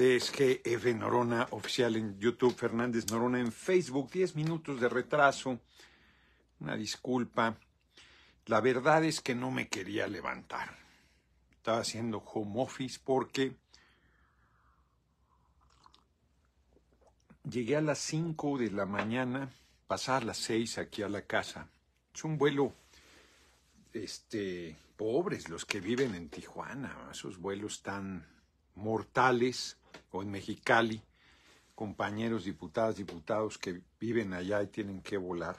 es GF Norona Oficial en YouTube, Fernández Norona en Facebook. 10 minutos de retraso. Una disculpa. La verdad es que no me quería levantar. Estaba haciendo home office porque llegué a las 5 de la mañana, pasar las 6 aquí a la casa. Es un vuelo este pobres los que viven en Tijuana, esos vuelos tan mortales o en Mexicali, compañeros diputadas, diputados que viven allá y tienen que volar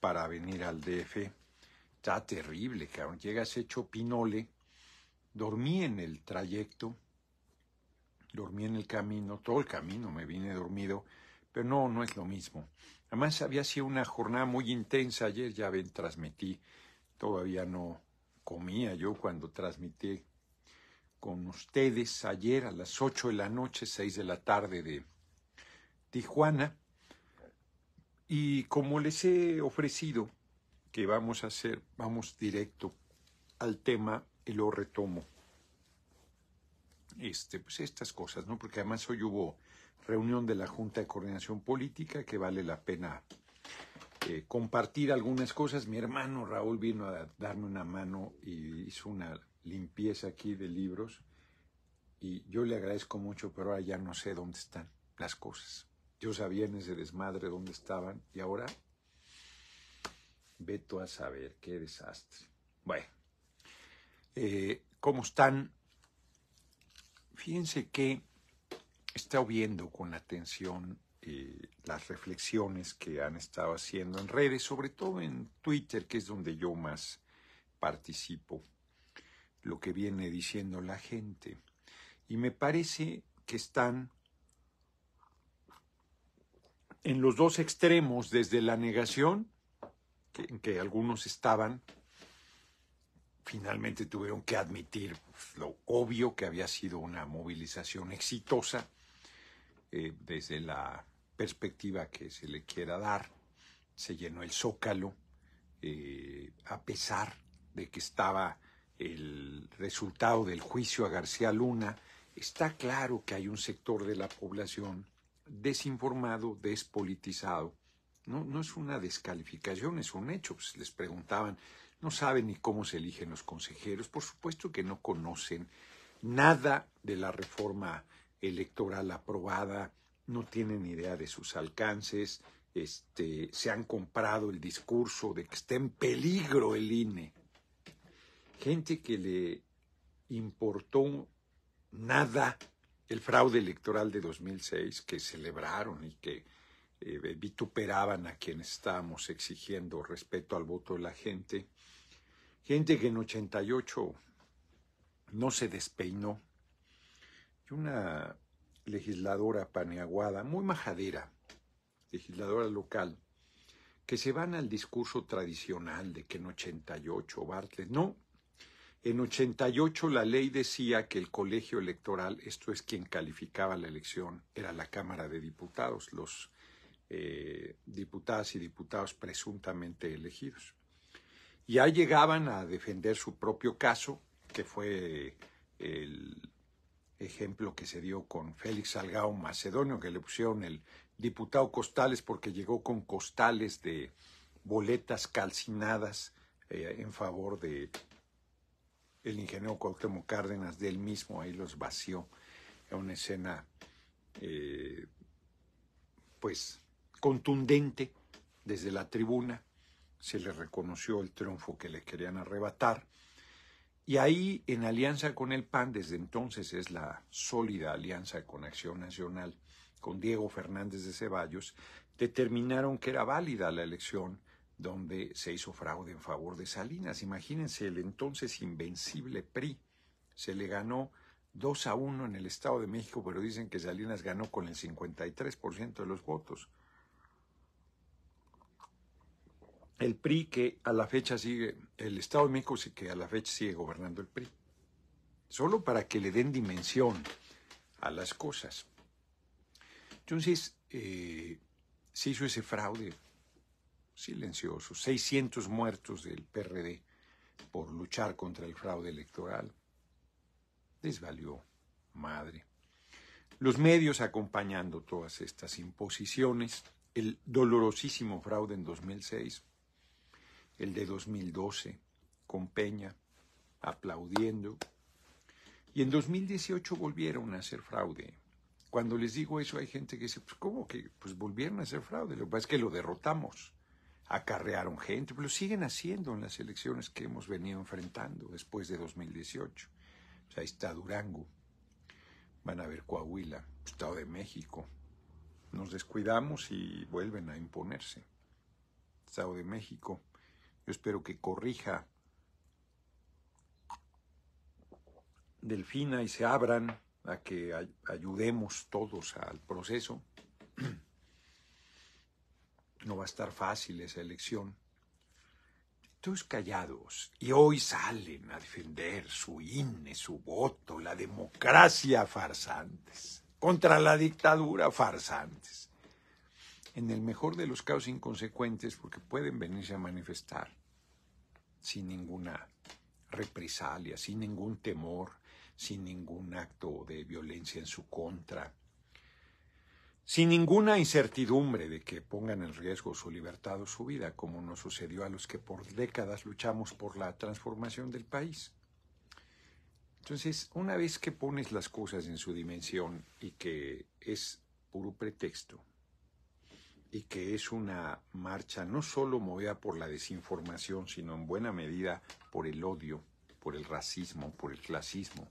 para venir al DF. Está terrible, cabrón. Llegas hecho pinole. Dormí en el trayecto, dormí en el camino, todo el camino me vine dormido, pero no, no es lo mismo. Además había sido una jornada muy intensa ayer, ya ven, transmití, todavía no comía yo cuando transmití con ustedes ayer a las 8 de la noche, 6 de la tarde de Tijuana. Y como les he ofrecido que vamos a hacer, vamos directo al tema y lo retomo. Este, pues estas cosas, ¿no? Porque además hoy hubo reunión de la Junta de Coordinación Política que vale la pena eh, compartir algunas cosas. Mi hermano Raúl vino a darme una mano y hizo una limpieza aquí de libros y yo le agradezco mucho, pero ahora ya no sé dónde están las cosas. Yo sabía en ese desmadre dónde estaban y ahora veto a saber qué desastre. Bueno, eh, ¿cómo están? Fíjense que he estado viendo con atención eh, las reflexiones que han estado haciendo en redes, sobre todo en Twitter, que es donde yo más participo lo que viene diciendo la gente. Y me parece que están en los dos extremos, desde la negación, en que algunos estaban, finalmente tuvieron que admitir pues, lo obvio que había sido una movilización exitosa, eh, desde la perspectiva que se le quiera dar, se llenó el zócalo, eh, a pesar de que estaba el resultado del juicio a García Luna, está claro que hay un sector de la población desinformado, despolitizado. No, no es una descalificación, es un hecho. Pues les preguntaban, no saben ni cómo se eligen los consejeros, por supuesto que no conocen nada de la reforma electoral aprobada, no tienen idea de sus alcances, este, se han comprado el discurso de que está en peligro el INE gente que le importó nada el fraude electoral de 2006 que celebraron y que eh, vituperaban a quienes estábamos exigiendo respeto al voto de la gente. Gente que en 88 no se despeinó. Y una legisladora paneaguada, muy majadera, legisladora local, que se van al discurso tradicional de que en 88 Bartlett. No, en 88 la ley decía que el colegio electoral, esto es quien calificaba la elección, era la Cámara de Diputados, los eh, diputadas y diputados presuntamente elegidos. Ya llegaban a defender su propio caso, que fue el ejemplo que se dio con Félix Salgao Macedonio, que le pusieron el diputado Costales porque llegó con costales de boletas calcinadas eh, en favor de el ingeniero Cuauhtémoc Cárdenas de él mismo ahí los vació a una escena eh, pues contundente desde la tribuna se le reconoció el triunfo que le querían arrebatar y ahí en alianza con el PAN desde entonces es la sólida alianza de conexión Nacional con Diego Fernández de Ceballos determinaron que era válida la elección donde se hizo fraude en favor de Salinas. Imagínense, el entonces invencible PRI se le ganó 2 a 1 en el Estado de México, pero dicen que Salinas ganó con el 53% de los votos. El PRI que a la fecha sigue, el Estado de México que a la fecha sigue gobernando el PRI. Solo para que le den dimensión a las cosas. Entonces, eh, se hizo ese fraude silencioso, 600 muertos del PRD por luchar contra el fraude electoral. Desvalió, madre. Los medios acompañando todas estas imposiciones, el dolorosísimo fraude en 2006, el de 2012, con Peña, aplaudiendo. Y en 2018 volvieron a hacer fraude. Cuando les digo eso hay gente que dice, pues ¿cómo que? Pues volvieron a hacer fraude. Lo que pasa es que lo derrotamos acarrearon gente, pero lo siguen haciendo en las elecciones que hemos venido enfrentando después de 2018. ahí está Durango, van a ver Coahuila, Estado de México. Nos descuidamos y vuelven a imponerse. Estado de México, yo espero que corrija Delfina y se abran a que ayudemos todos al proceso. No va a estar fácil esa elección. Todos callados y hoy salen a defender su INE, su voto, la democracia farsantes, contra la dictadura farsantes. En el mejor de los casos inconsecuentes porque pueden venirse a manifestar sin ninguna represalia, sin ningún temor, sin ningún acto de violencia en su contra sin ninguna incertidumbre de que pongan en riesgo su libertad o su vida, como nos sucedió a los que por décadas luchamos por la transformación del país. Entonces, una vez que pones las cosas en su dimensión y que es puro pretexto, y que es una marcha no solo movida por la desinformación, sino en buena medida por el odio, por el racismo, por el clasismo,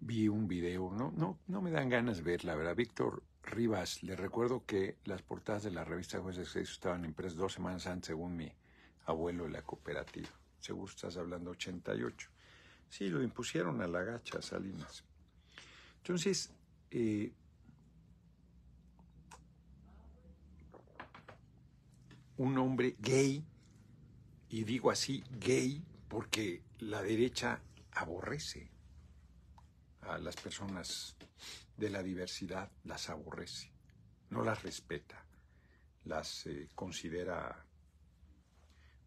vi un video, no, no, no me dan ganas de verla, la verdad. Víctor Rivas, le recuerdo que las portadas de la revista jueces de estaban impresas dos semanas antes, según mi abuelo de la cooperativa. Seguro estás hablando 88. Sí, lo impusieron a la gacha, Salinas. Entonces, eh, un hombre gay, y digo así gay porque la derecha aborrece a las personas de la diversidad las aborrece, no las respeta, las eh, considera...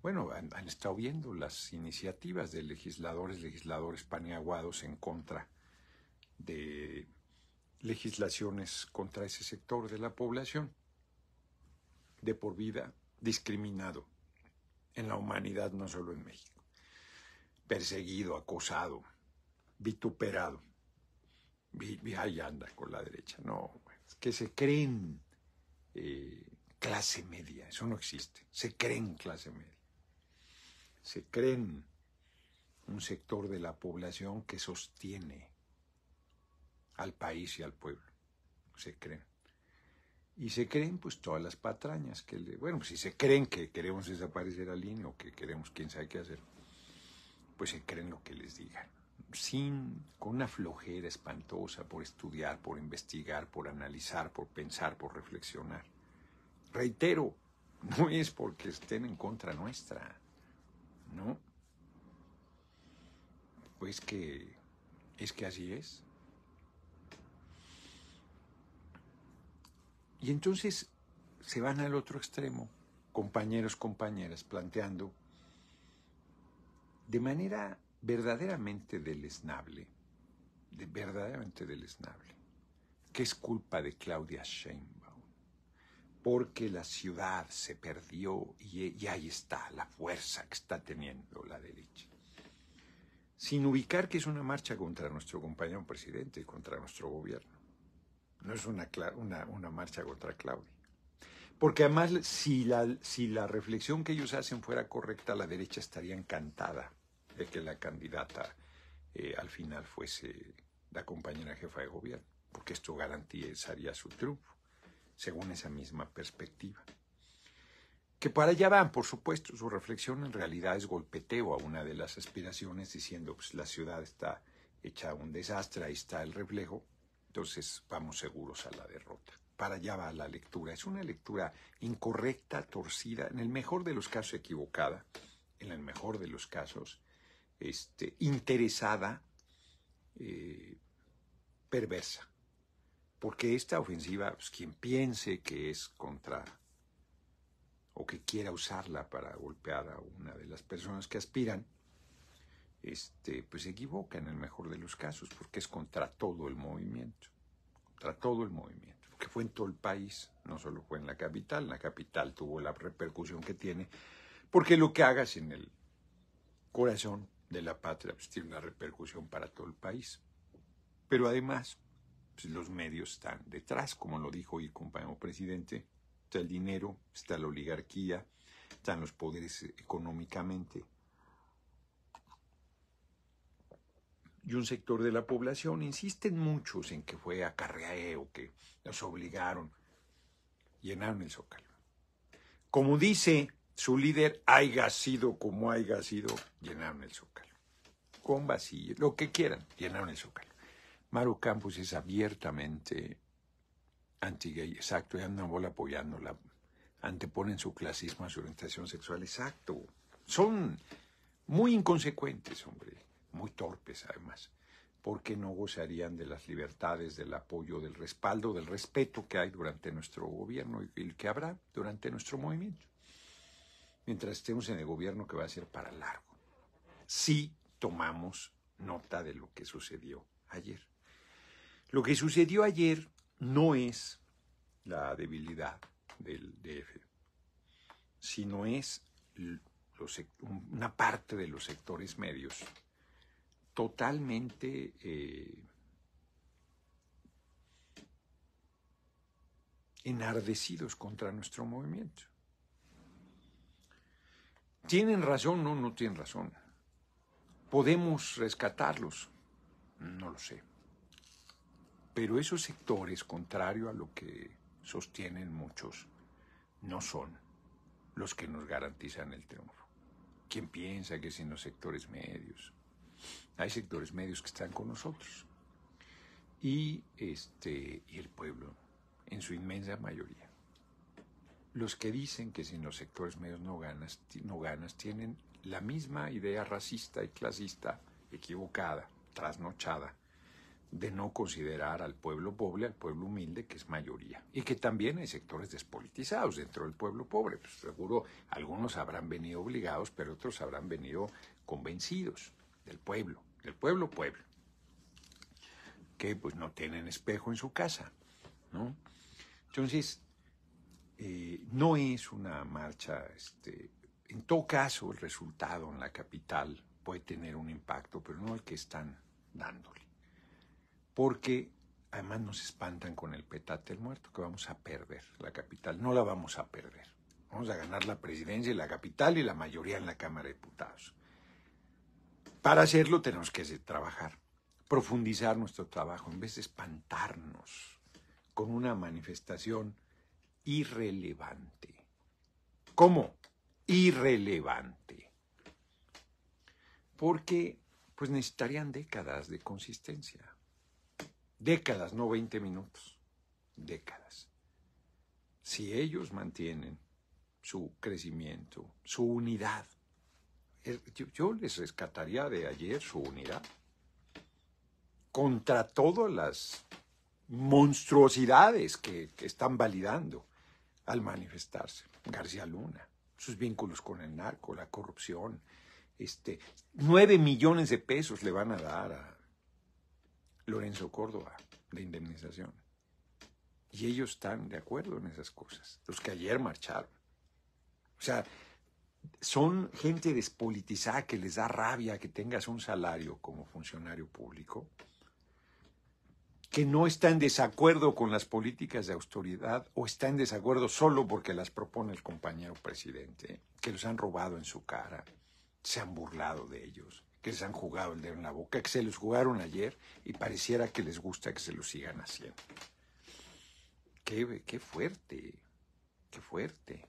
Bueno, han, han, estado viendo las iniciativas de legisladores, legisladores paneaguados en contra de legislaciones contra ese sector de la población, de por vida discriminado en la humanidad, no solo en México, perseguido, acosado, vituperado vi anda con la derecha. No, es que se creen eh, clase media, eso no existe. Se creen clase media. Se creen un sector de la población que sostiene al país y al pueblo. Se creen. Y se creen pues todas las patrañas que Bueno, pues, si se creen que queremos desaparecer al INE o que queremos quién sabe qué hacer, pues se creen lo que les digan sin, con una flojera espantosa por estudiar, por investigar, por analizar, por pensar, por reflexionar. Reitero, no es porque estén en contra nuestra, ¿no? Pues que es que así es. Y entonces se van al otro extremo, compañeros, compañeras, planteando de manera verdaderamente deleznable, verdaderamente deleznable, que es culpa de Claudia Sheinbaum, porque la ciudad se perdió y, ahí está la fuerza que está teniendo la derecha. Sin ubicar que es una marcha contra nuestro compañero presidente, y contra nuestro gobierno. No es una, marcha contra Claudia. Porque además, si la reflexión que ellos hacen fuera correcta, la derecha estaría encantada de que la candidata eh, al final fuese la compañera jefa de gobierno, porque esto garantizaría su triunfo, según esa misma perspectiva. Que para allá van, por supuesto, su reflexión en realidad es golpeteo a una de las aspiraciones diciendo, pues la ciudad está hecha un desastre, ahí está el reflejo, entonces vamos seguros a la derrota. Para allá va la lectura. Es una lectura incorrecta, torcida, en el mejor de los casos equivocada, en el mejor de los casos este, interesada, eh, perversa. Porque esta ofensiva, pues, quien piense que es contra o que quiera usarla para golpear a una de las personas que aspiran, este, pues se equivoca en el mejor de los casos, porque es contra todo el movimiento, contra todo el movimiento, porque fue en todo el país, no solo fue en la capital, la capital tuvo la repercusión que tiene, porque lo que hagas en el corazón de la patria pues, tiene una repercusión para todo el país. Pero además, pues, los medios están detrás, como lo dijo el compañero presidente. Está el dinero, está la oligarquía, están los poderes económicamente. y un sector de la población. Insisten muchos en que fue a o que nos obligaron. Llenaron el zócalo. Como dice su líder haya sido como haya sido, llenaron el zócalo. Con vacío, lo que quieran, llenaron el zócalo. Maru Campos es abiertamente anti-gay, exacto, y a Bola apoyándola. Anteponen su clasismo a su orientación sexual, exacto. Son muy inconsecuentes, hombre, muy torpes además, porque no gozarían de las libertades, del apoyo, del respaldo, del respeto que hay durante nuestro gobierno y el que habrá durante nuestro movimiento mientras estemos en el gobierno que va a ser para largo. si tomamos nota de lo que sucedió ayer. Lo que sucedió ayer no es la debilidad del DF, sino es una parte de los sectores medios totalmente eh, enardecidos contra nuestro movimiento. ¿Tienen razón? No, no tienen razón. ¿Podemos rescatarlos? No lo sé. Pero esos sectores, contrario a lo que sostienen muchos, no son los que nos garantizan el triunfo. ¿Quién piensa que en los sectores medios? Hay sectores medios que están con nosotros. Y este y el pueblo en su inmensa mayoría los que dicen que sin los sectores medios no ganas, no ganas tienen la misma idea racista y clasista equivocada, trasnochada, de no considerar al pueblo pobre, al pueblo humilde, que es mayoría, y que también hay sectores despolitizados dentro del pueblo pobre. Pues seguro algunos habrán venido obligados, pero otros habrán venido convencidos del pueblo, del pueblo pueblo, que pues no tienen espejo en su casa, ¿no? Entonces, eh, no es una marcha, este, en todo caso el resultado en la capital puede tener un impacto, pero no el que están dándole. Porque además nos espantan con el petate del muerto, que vamos a perder la capital, no la vamos a perder. Vamos a ganar la presidencia y la capital y la mayoría en la Cámara de Diputados. Para hacerlo tenemos que trabajar, profundizar nuestro trabajo, en vez de espantarnos con una manifestación irrelevante. ¿Cómo? Irrelevante. Porque pues necesitarían décadas de consistencia. Décadas, no 20 minutos. Décadas. Si ellos mantienen su crecimiento, su unidad, yo, les rescataría de ayer su unidad contra todas las monstruosidades que, están validando al manifestarse. García Luna, sus vínculos con el narco, la corrupción. Este, nueve millones de pesos le van a dar a Lorenzo Córdoba de indemnización. Y ellos están de acuerdo en esas cosas, los que ayer marcharon. O sea, son gente despolitizada que les da rabia que tengas un salario como funcionario público que no está en desacuerdo con las políticas de autoridad o está en desacuerdo solo porque las propone el compañero presidente, que los han robado en su cara, se han burlado de ellos, que les han jugado el dedo en la boca, que se los jugaron ayer y pareciera que les gusta que se los sigan haciendo. Qué, qué fuerte, qué fuerte.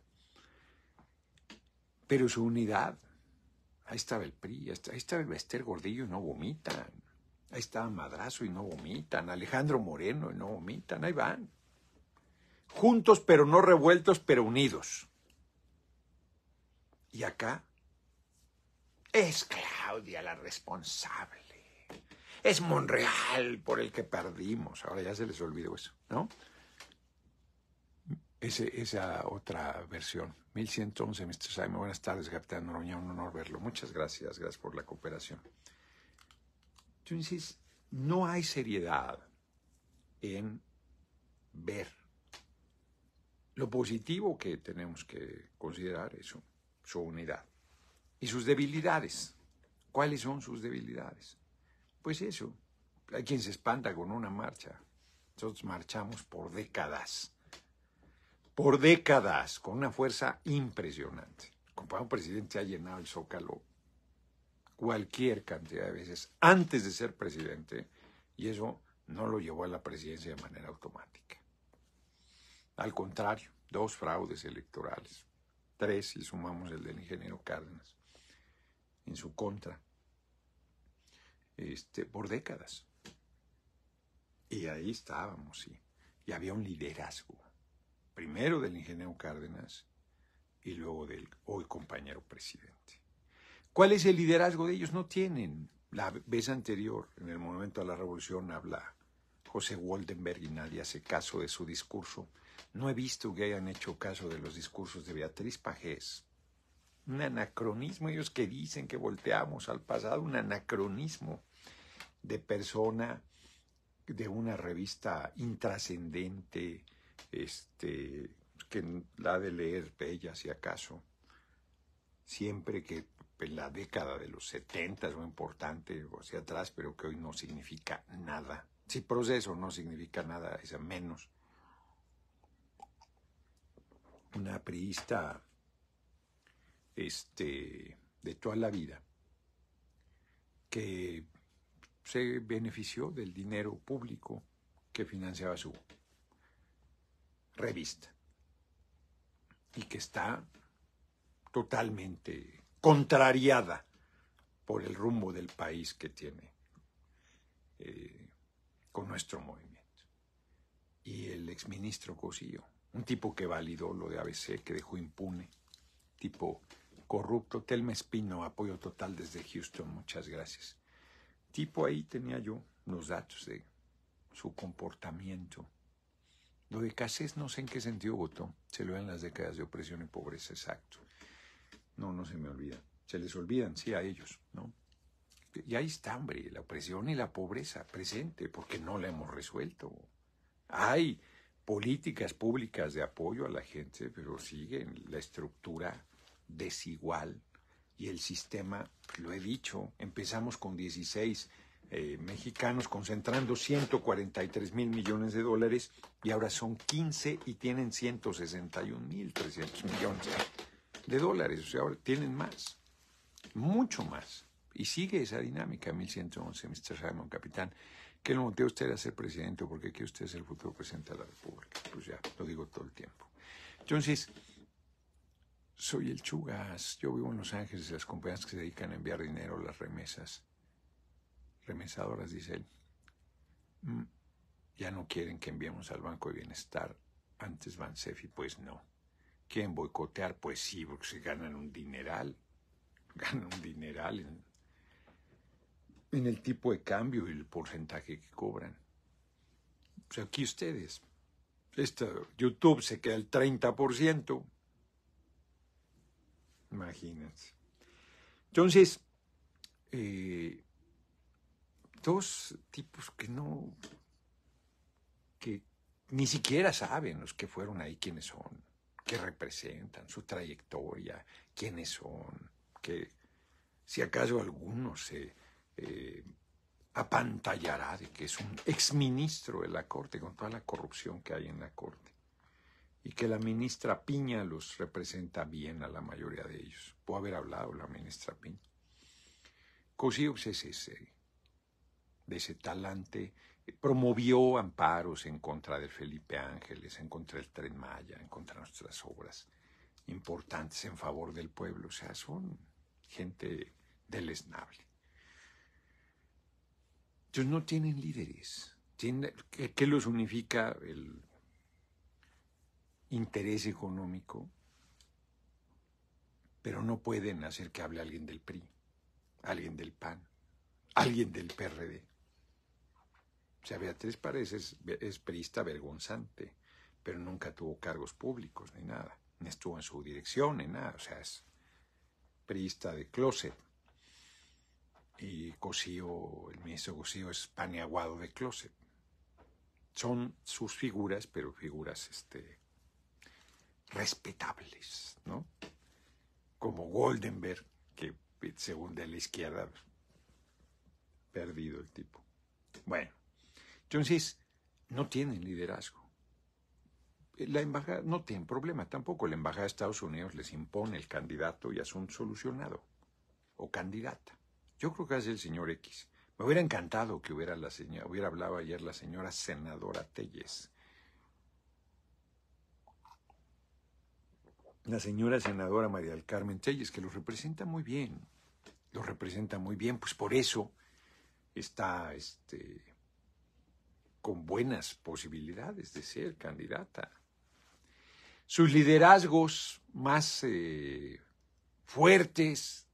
Pero su unidad, ahí estaba el PRI, ahí estaba el Bester Gordillo no vomitan. Ahí está Madrazo y no vomitan, Alejandro Moreno y no vomitan, ahí van. Juntos pero no revueltos, pero unidos. Y acá es Claudia la responsable. Es Monreal por el que perdimos. Ahora ya se les olvidó eso, ¿no? esa otra versión. 1111, Mr. Simon. Buenas tardes, capitán Noroña. Un honor verlo. Muchas gracias. Gracias por la cooperación no hay seriedad en ver. Lo positivo que tenemos que considerar es su, unidad. Y sus debilidades. ¿Cuáles son sus debilidades? Pues eso. Hay quien se espanta con una marcha. Nosotros marchamos por décadas. Por décadas, con una fuerza impresionante. El compañero presidente ha llenado el zócalo cualquier cantidad de veces antes de ser presidente y eso no lo llevó a la presidencia de manera automática. Al contrario, dos fraudes electorales, tres si sumamos el del ingeniero Cárdenas, en su contra, este, por décadas. Y ahí estábamos, sí. Y había un liderazgo, primero del ingeniero Cárdenas y luego del hoy compañero presidente. ¿Cuál es el liderazgo de ellos? No tienen. La vez anterior, en el momento de la revolución, habla José Waldenberg y nadie hace caso de su discurso. No he visto que hayan hecho caso de los discursos de Beatriz Pajés. Un anacronismo, ellos que dicen que volteamos al pasado, un anacronismo de persona de una revista intrascendente, este, que la de leer ella, si acaso. Siempre que en pues, la década de los 70, es muy importante, hacia atrás, pero que hoy no significa nada. Si proceso no significa nada, es a menos. Una priista este, de toda la vida que se benefició del dinero público que financiaba su revista y que está totalmente contrariada por el rumbo del país que tiene eh, con nuestro movimiento. Y el exministro Cosillo, un tipo que validó lo de ABC, que dejó impune, tipo corrupto, Telma Espino, apoyo total desde Houston, muchas gracias. Tipo ahí tenía yo los datos de su comportamiento. Lo de Casés no sé en qué sentido votó, se lo en las décadas de opresión y pobreza, exacto. No, no se me olvida. Se les olvidan, sí, a ellos, ¿no? Y ahí está, hombre, la opresión y la pobreza presente, porque no la hemos resuelto. Hay políticas públicas de apoyo a la gente, pero siguen la estructura desigual y el sistema, pues, lo he dicho, empezamos con 16 eh, mexicanos concentrando 143 mil millones de dólares y ahora son 15 y tienen 161 mil 300 millones de dólares, o sea, ahora tienen más, mucho más. Y sigue esa dinámica, 1111, Mr. Simon, capitán. Que lo motiva usted a ser presidente? Porque qué usted ser el futuro presidente de la República? Pues ya, lo digo todo el tiempo. Entonces, soy el Chugas, yo vivo en Los Ángeles, las compañías que se dedican a enviar dinero, las remesas, remesadoras, dice él, mm, ya no quieren que enviemos al Banco de Bienestar, antes Bansefi, pues no quieren boicotear, pues sí, porque se ganan un dineral, ganan un dineral en, el tipo de cambio y el porcentaje que cobran. O sea, aquí ustedes, Esta, YouTube se queda el 30%. Imagínense. Entonces, eh, dos tipos que no, que ni siquiera saben los que fueron ahí quiénes son qué representan, su trayectoria, quiénes son, que si acaso alguno se eh, apantallará de que es un exministro de la Corte con toda la corrupción que hay en la Corte y que la ministra Piña los representa bien a la mayoría de ellos. Puede haber hablado la ministra Piña. Cosíos es ese, de ese talante promovió amparos en contra de Felipe Ángeles, en contra del Tren Maya, en contra de nuestras obras importantes en favor del pueblo. O sea, son gente deleznable. Ellos no tienen líderes. ¿Qué los unifica el interés económico? Pero no pueden hacer que hable alguien del PRI, alguien del PAN, alguien del PRD. O sea, Beatriz Párez es, periodista perista vergonzante, pero nunca tuvo cargos públicos ni nada, ni estuvo en su dirección ni nada, o sea, es perista de closet. Y Cosío, el ministro Cosío es paneaguado de closet. Son sus figuras, pero figuras este, respetables, ¿no? Como Goldenberg, que según de la izquierda, perdido el tipo. Bueno, entonces, no tienen liderazgo. La embajada no tiene problema tampoco. La embajada de Estados Unidos les impone el candidato y asunto solucionado. O candidata. Yo creo que es el señor X. Me hubiera encantado que hubiera, hablado ayer la señora senadora Telles. La señora senadora María del Carmen Telles, que lo representa muy bien. Lo representa muy bien, pues por eso está este, con buenas posibilidades de ser candidata. Sus liderazgos más eh, fuertes,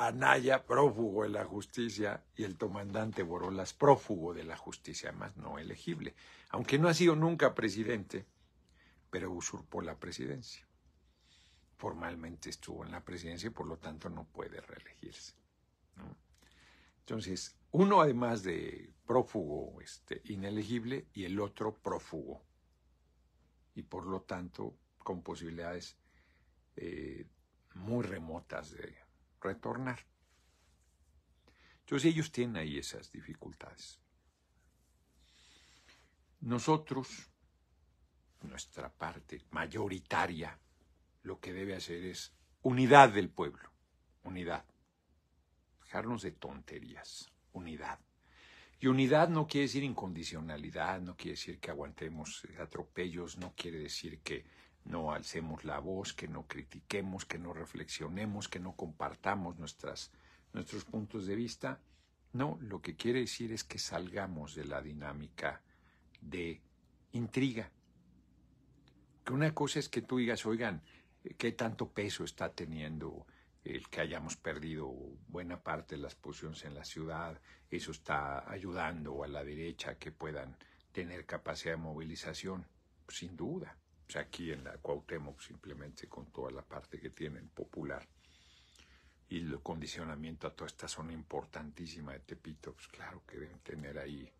Anaya, prófugo de la justicia, y el comandante Borolas, prófugo de la justicia, además no elegible, aunque no ha sido nunca presidente, pero usurpó la presidencia. Formalmente estuvo en la presidencia y por lo tanto no puede reelegirse. Entonces, uno además de prófugo, este, inelegible, y el otro prófugo. Y por lo tanto, con posibilidades eh, muy remotas de retornar. Entonces ellos tienen ahí esas dificultades. Nosotros, nuestra parte mayoritaria, lo que debe hacer es unidad del pueblo, unidad. Dejarnos de tonterías, unidad. Y unidad no quiere decir incondicionalidad, no quiere decir que aguantemos eh, atropellos, no quiere decir que no alcemos la voz, que no critiquemos, que no reflexionemos, que no compartamos nuestras, nuestros puntos de vista. No, lo que quiere decir es que salgamos de la dinámica de intriga. Que una cosa es que tú digas, oigan, eh, ¿qué tanto peso está teniendo? el que hayamos perdido buena parte de las posiciones en la ciudad, eso está ayudando a la derecha que puedan tener capacidad de movilización, sin duda. O sea, aquí en la Cuauhtémoc simplemente con toda la parte que tienen popular y el condicionamiento a toda esta zona importantísima de Tepito, pues claro que deben tener ahí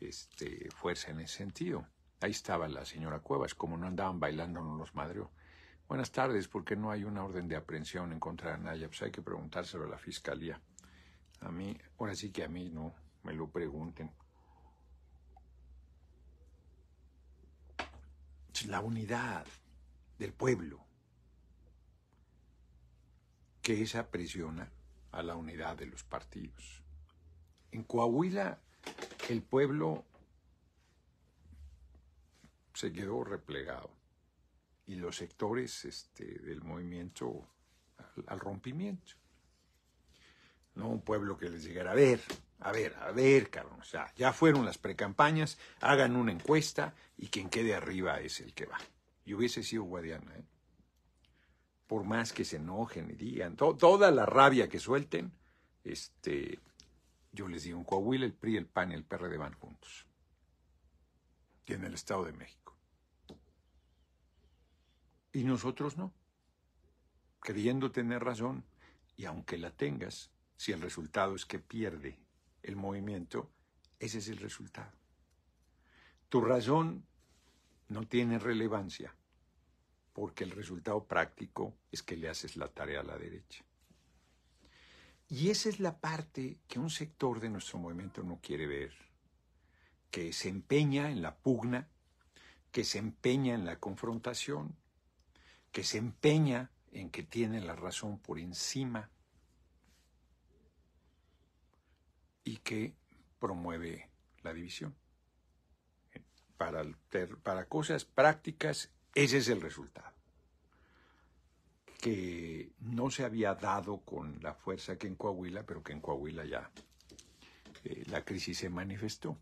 este, fuerza en ese sentido. Ahí estaba la señora Cuevas, como no andaban bailando, no los madrió. Buenas tardes. porque no hay una orden de aprehensión en contra de Anaya? Pues hay que preguntárselo a la fiscalía. A mí, ahora sí que a mí no me lo pregunten. La unidad del pueblo que esa presiona a la unidad de los partidos. En Coahuila el pueblo se quedó replegado y los sectores este, del movimiento al, rompimiento. No un pueblo que les llegara a ver, a ver, a ver, cabrón. O sea, ya fueron las precampañas, hagan una encuesta y quien quede arriba es el que va. Y hubiese sido Guadiana, ¿eh? Por más que se enojen y digan, toda la rabia que suelten, este, yo les digo, en Coahuila el PRI, el PAN y el PRD van juntos. Y en el Estado de México. Y nosotros no, queriendo tener razón, y aunque la tengas, si el resultado es que pierde el movimiento, ese es el resultado. Tu razón no tiene relevancia, porque el resultado práctico es que le haces la tarea a la derecha. Y esa es la parte que un sector de nuestro movimiento no quiere ver, que se empeña en la pugna, que se empeña en la confrontación, que se empeña en que tiene la razón por encima y que promueve la división. Para, para cosas prácticas, ese es el resultado, que no se había dado con la fuerza que en Coahuila, pero que en Coahuila ya eh, la crisis se manifestó.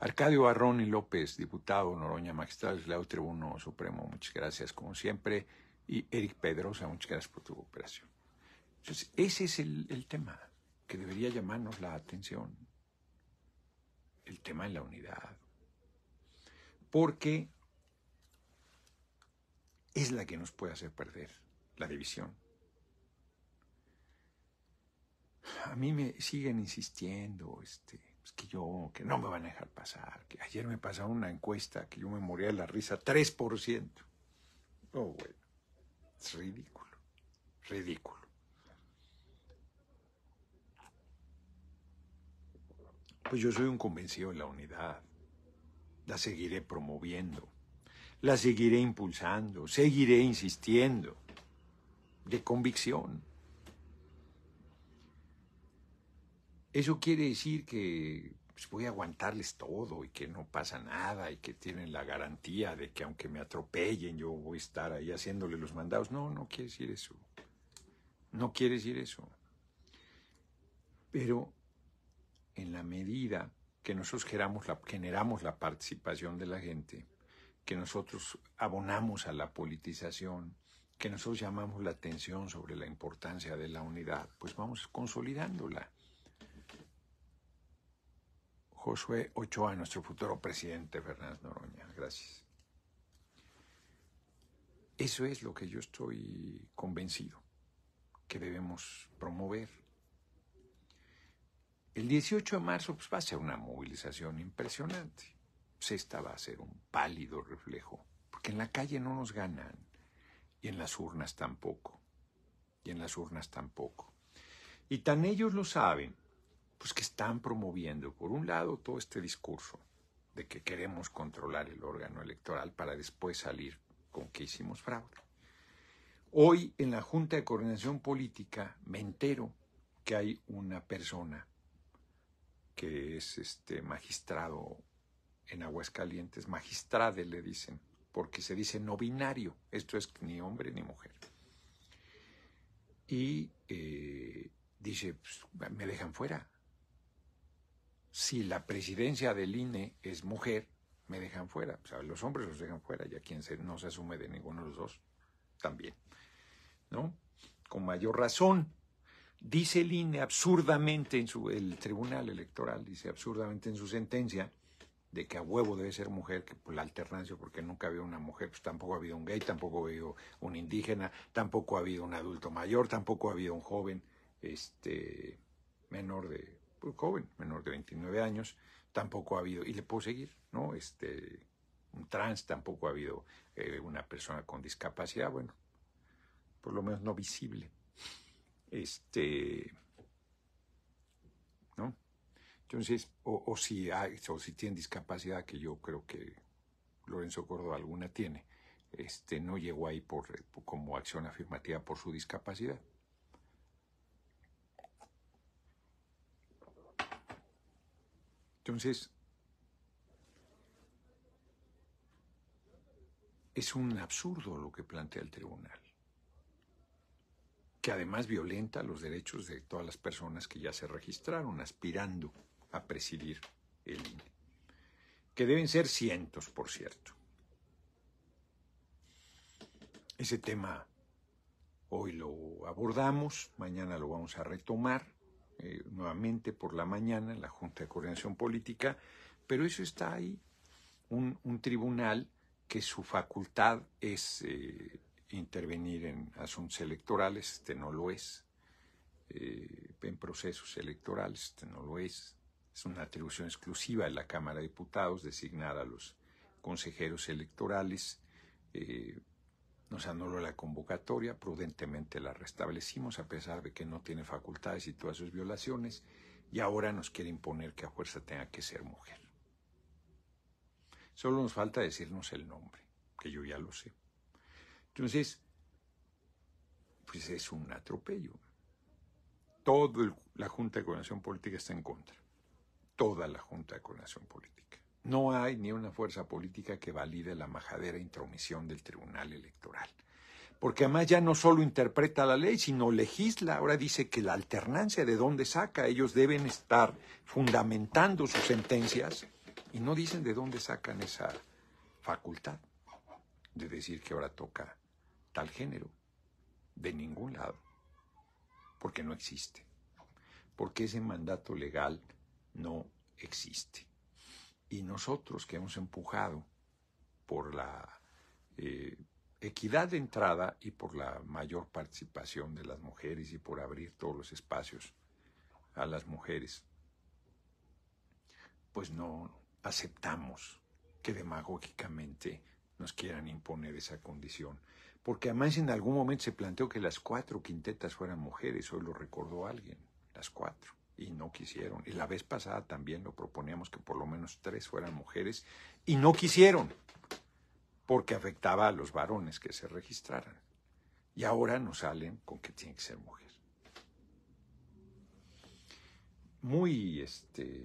Arcadio Barrón y López, diputado Noroña Magistral, Leo Tribuno Supremo, muchas gracias como siempre. Y Eric Pedrosa, muchas gracias por tu cooperación. Entonces, ese es el, el tema que debería llamarnos la atención. El tema de la unidad. Porque es la que nos puede hacer perder, la división. A mí me siguen insistiendo, este, pues, que yo, que no me van a dejar pasar, que ayer me pasaron una encuesta que yo me moría de la risa, 3%. Oh, bueno, es ridículo, ridículo. Pues yo soy un convencido de la unidad, la seguiré promoviendo, la seguiré impulsando, seguiré insistiendo, de convicción. Eso quiere decir que pues, voy a aguantarles todo y que no pasa nada y que tienen la garantía de que aunque me atropellen yo voy a estar ahí haciéndole los mandados. No, no quiere decir eso. No quiere decir eso. Pero en la medida que nosotros generamos la participación de la gente, que nosotros abonamos a la politización, que nosotros llamamos la atención sobre la importancia de la unidad, pues vamos consolidándola. Josué Ochoa, nuestro futuro presidente Fernández Noroña. Gracias. Eso es lo que yo estoy convencido que debemos promover. El 18 de marzo pues, va a ser una movilización impresionante. Pues, esta va a ser un pálido reflejo, porque en la calle no nos ganan y en las urnas tampoco. Y en las urnas tampoco. Y tan ellos lo saben pues que están promoviendo, por un lado, todo este discurso de que queremos controlar el órgano electoral para después salir con que hicimos fraude. Hoy en la Junta de Coordinación Política me entero que hay una persona que es este magistrado en Aguascalientes, magistrade le dicen, porque se dice no binario, esto es ni hombre ni mujer. Y eh, dice, pues, me dejan fuera, si la presidencia del INE es mujer, me dejan fuera. O los hombres los dejan fuera y a quien se, no se asume de ninguno de los dos, también. ¿No? Con mayor razón. Dice el INE absurdamente en su, el Tribunal Electoral, dice absurdamente en su sentencia, de que a huevo debe ser mujer, que por la alternancia, porque nunca había una mujer, pues tampoco ha habido un gay, tampoco ha habido un indígena, tampoco ha habido un adulto mayor, tampoco ha habido un joven este, menor de joven, menor de 29 años, tampoco ha habido, y le puedo seguir, ¿no? Este, un trans, tampoco ha habido eh, una persona con discapacidad, bueno, por lo menos no visible. Este, ¿no? Entonces, o, si, hay, o si tienen discapacidad, que yo creo que Lorenzo Córdoba alguna tiene, este, no llegó ahí por, como acción afirmativa por su discapacidad. Entonces, es un absurdo lo que plantea el tribunal, que además violenta los derechos de todas las personas que ya se registraron aspirando a presidir el INE, que deben ser cientos, por cierto. Ese tema hoy lo abordamos, mañana lo vamos a retomar. Eh, nuevamente por la mañana en la Junta de Coordinación Política, pero eso está ahí, un, tribunal que su facultad es eh, intervenir en asuntos electorales, este no lo es, eh, en procesos electorales, este no lo es, es una atribución exclusiva de la Cámara de Diputados designar a los consejeros electorales, nos anuló la convocatoria, prudentemente la restablecimos a pesar de que no tiene facultades y todas sus violaciones, y ahora nos quiere imponer que a fuerza tenga que ser mujer. Solo nos falta decirnos el nombre, que yo ya lo sé. Entonces, pues es un atropello. Toda la Junta de Coordinación Política está en contra. Toda la Junta de Coordinación Política. No hay ni una fuerza política que valide la majadera intromisión del Tribunal Electoral. Porque además ya no solo interpreta la ley, sino legisla. Ahora dice que la alternancia de dónde saca, ellos deben estar fundamentando sus sentencias y no dicen de dónde sacan esa facultad de decir que ahora toca tal género. De ningún lado. Porque no existe. Porque ese mandato legal no existe. Y nosotros que hemos empujado por la eh, equidad de entrada y por la mayor participación de las mujeres y por abrir todos los espacios a las mujeres, pues no aceptamos que demagógicamente nos quieran imponer esa condición. Porque además en algún momento se planteó que las cuatro quintetas fueran mujeres, hoy lo recordó alguien, las cuatro y no quisieron. Y la vez pasada también lo proponíamos que por lo menos tres fueran mujeres y no quisieron, porque afectaba a los varones que se registraran. Y ahora nos salen con que tiene que ser mujer. Muy este,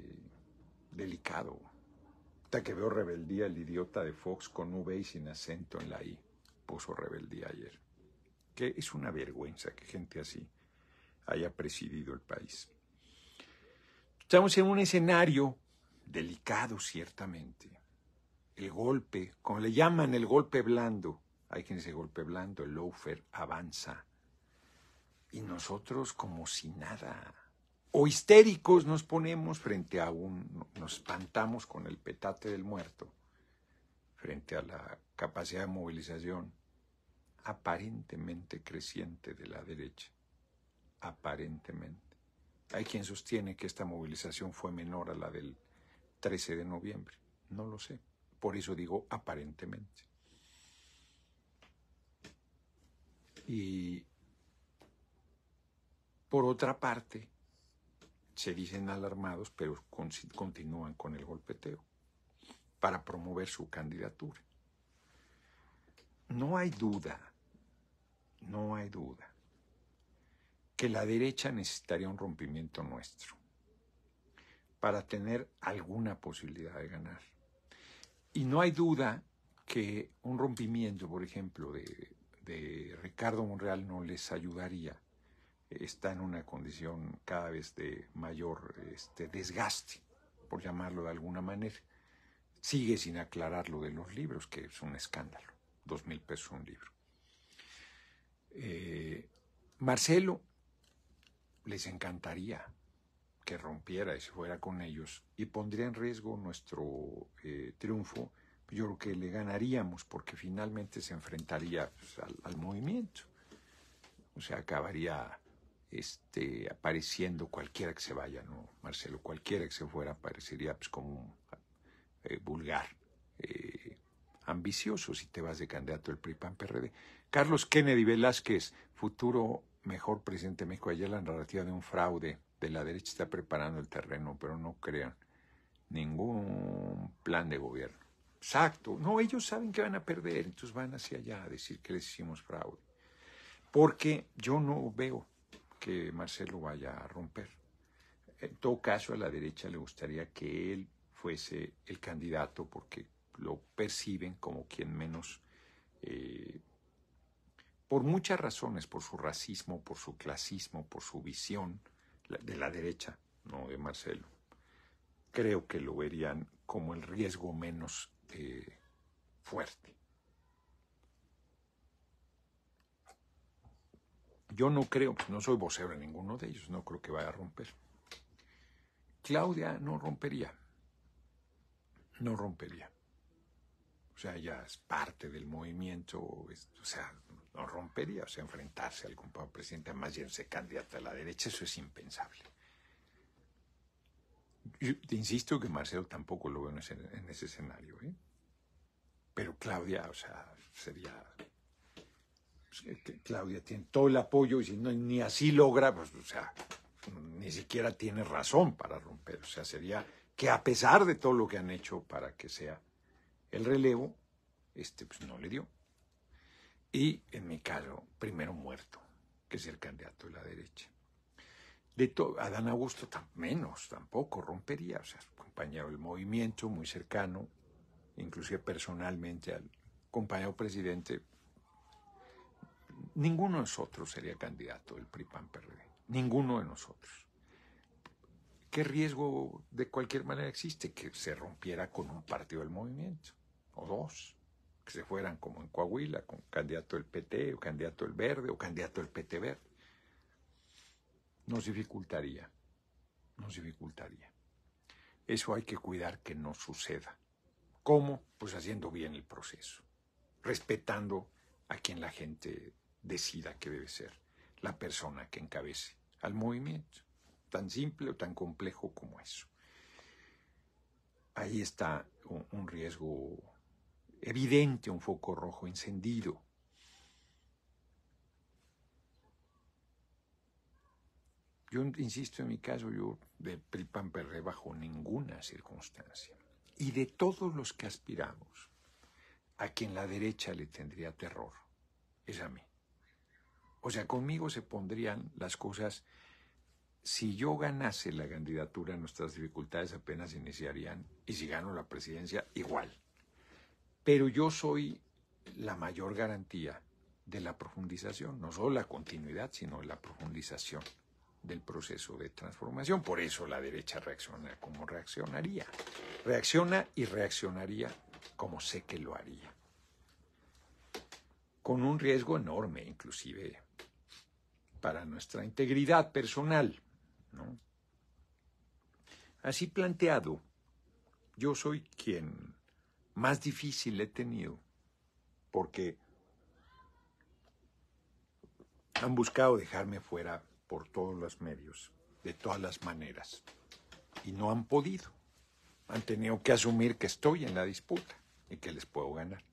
delicado. Hasta que veo rebeldía el idiota de Fox con V y sin acento en la I. Puso rebeldía ayer. Que es una vergüenza que gente así haya presidido el país. Estamos en un escenario delicado, ciertamente. El golpe, como le llaman el golpe blando, hay quien dice golpe blando, el loafer avanza. Y nosotros como si nada. O histéricos nos ponemos frente a un, nos espantamos con el petate del muerto, frente a la capacidad de movilización aparentemente creciente de la derecha. Aparentemente. Hay quien sostiene que esta movilización fue menor a la del 13 de noviembre. No lo sé. Por eso digo aparentemente. Y por otra parte, se dicen alarmados, pero continúan con el golpeteo para promover su candidatura. No hay duda, no hay duda que la derecha necesitaría un rompimiento nuestro para tener alguna posibilidad de ganar. Y no hay duda que un rompimiento, por ejemplo, de, Ricardo Monreal no les ayudaría. Está en una condición cada vez de mayor este, desgaste, por llamarlo de alguna manera. Sigue sin aclarar lo de los libros, que es un escándalo. Dos mil pesos un libro. Eh, Marcelo les encantaría que rompiera y se fuera con ellos y pondría en riesgo nuestro eh, triunfo, yo creo que le ganaríamos porque finalmente se enfrentaría pues, al, movimiento. O sea, acabaría este, apareciendo cualquiera que se vaya, ¿no, Marcelo? Cualquiera que se fuera aparecería pues, como eh, vulgar, eh, ambicioso si te vas de candidato del PRI-PAN-PRD. Carlos Kennedy Velázquez, futuro mejor presidente México. Ayer la narrativa de un fraude de la derecha está preparando el terreno, pero no crean ningún plan de gobierno. Exacto. No, ellos saben que van a perder, entonces van hacia allá a decir que les hicimos fraude. Porque yo no veo que Marcelo vaya a romper. En todo caso, a la derecha le gustaría que él fuese el candidato porque lo perciben como quien menos eh, por muchas razones, por su racismo, por su clasismo, por su visión de la derecha, no de Marcelo, creo que lo verían como el riesgo menos eh, fuerte. Yo no creo, pues, no soy vocero de ninguno de ellos, no creo que vaya a romper. Claudia no rompería, no rompería o sea, ya es parte del movimiento, o sea, no rompería, o sea, enfrentarse al compañero presidente, además de se candidata a la derecha, eso es impensable. Yo te insisto que Marcelo tampoco lo veo en ese, escenario, ¿eh? Pero Claudia, o sea, sería... Pues, eh, Claudia tiene todo el apoyo y si no, ni así logra, pues, o sea, ni siquiera tiene razón para romper. O sea, sería que a pesar de todo lo que han hecho para que sea el relevo, este pues no le dio. Y en mi caso, primero muerto, que es el candidato de la derecha. De todo, Adán Augusto menos, tampoco rompería, o sea, compañero del movimiento, muy cercano, inclusive personalmente al compañero presidente. Ninguno de nosotros sería candidato del PRI-PAN-PRD, ninguno de nosotros. ¿Qué riesgo de cualquier manera existe? Que se rompiera con un partido del movimiento o dos, que se fueran como en Coahuila, con candidato del PT o candidato del Verde o candidato del PT Verde. Nos dificultaría, nos dificultaría. Eso hay que cuidar que no suceda. ¿Cómo? Pues haciendo bien el proceso, respetando a quien la gente decida que debe ser, la persona que encabece al movimiento, tan simple o tan complejo como eso. Ahí está un riesgo evidente un foco rojo encendido. Yo insisto, en mi caso, yo de pri Perré bajo ninguna circunstancia. Y de todos los que aspiramos, a quien la derecha le tendría terror, es a mí. O sea, conmigo se pondrían las cosas. Si yo ganase la candidatura, nuestras dificultades apenas iniciarían. Y si gano la presidencia, igual. Pero yo soy la mayor garantía de la profundización, no solo la continuidad, sino la profundización del proceso de transformación. Por eso la derecha reacciona como reaccionaría. Reacciona y reaccionaría como sé que lo haría. Con un riesgo enorme, inclusive, para nuestra integridad personal. Así planteado, yo soy quien más difícil he tenido, porque han buscado dejarme fuera por todos los medios, de todas las maneras, y no han podido. Han tenido que asumir que estoy en la disputa y que les puedo ganar.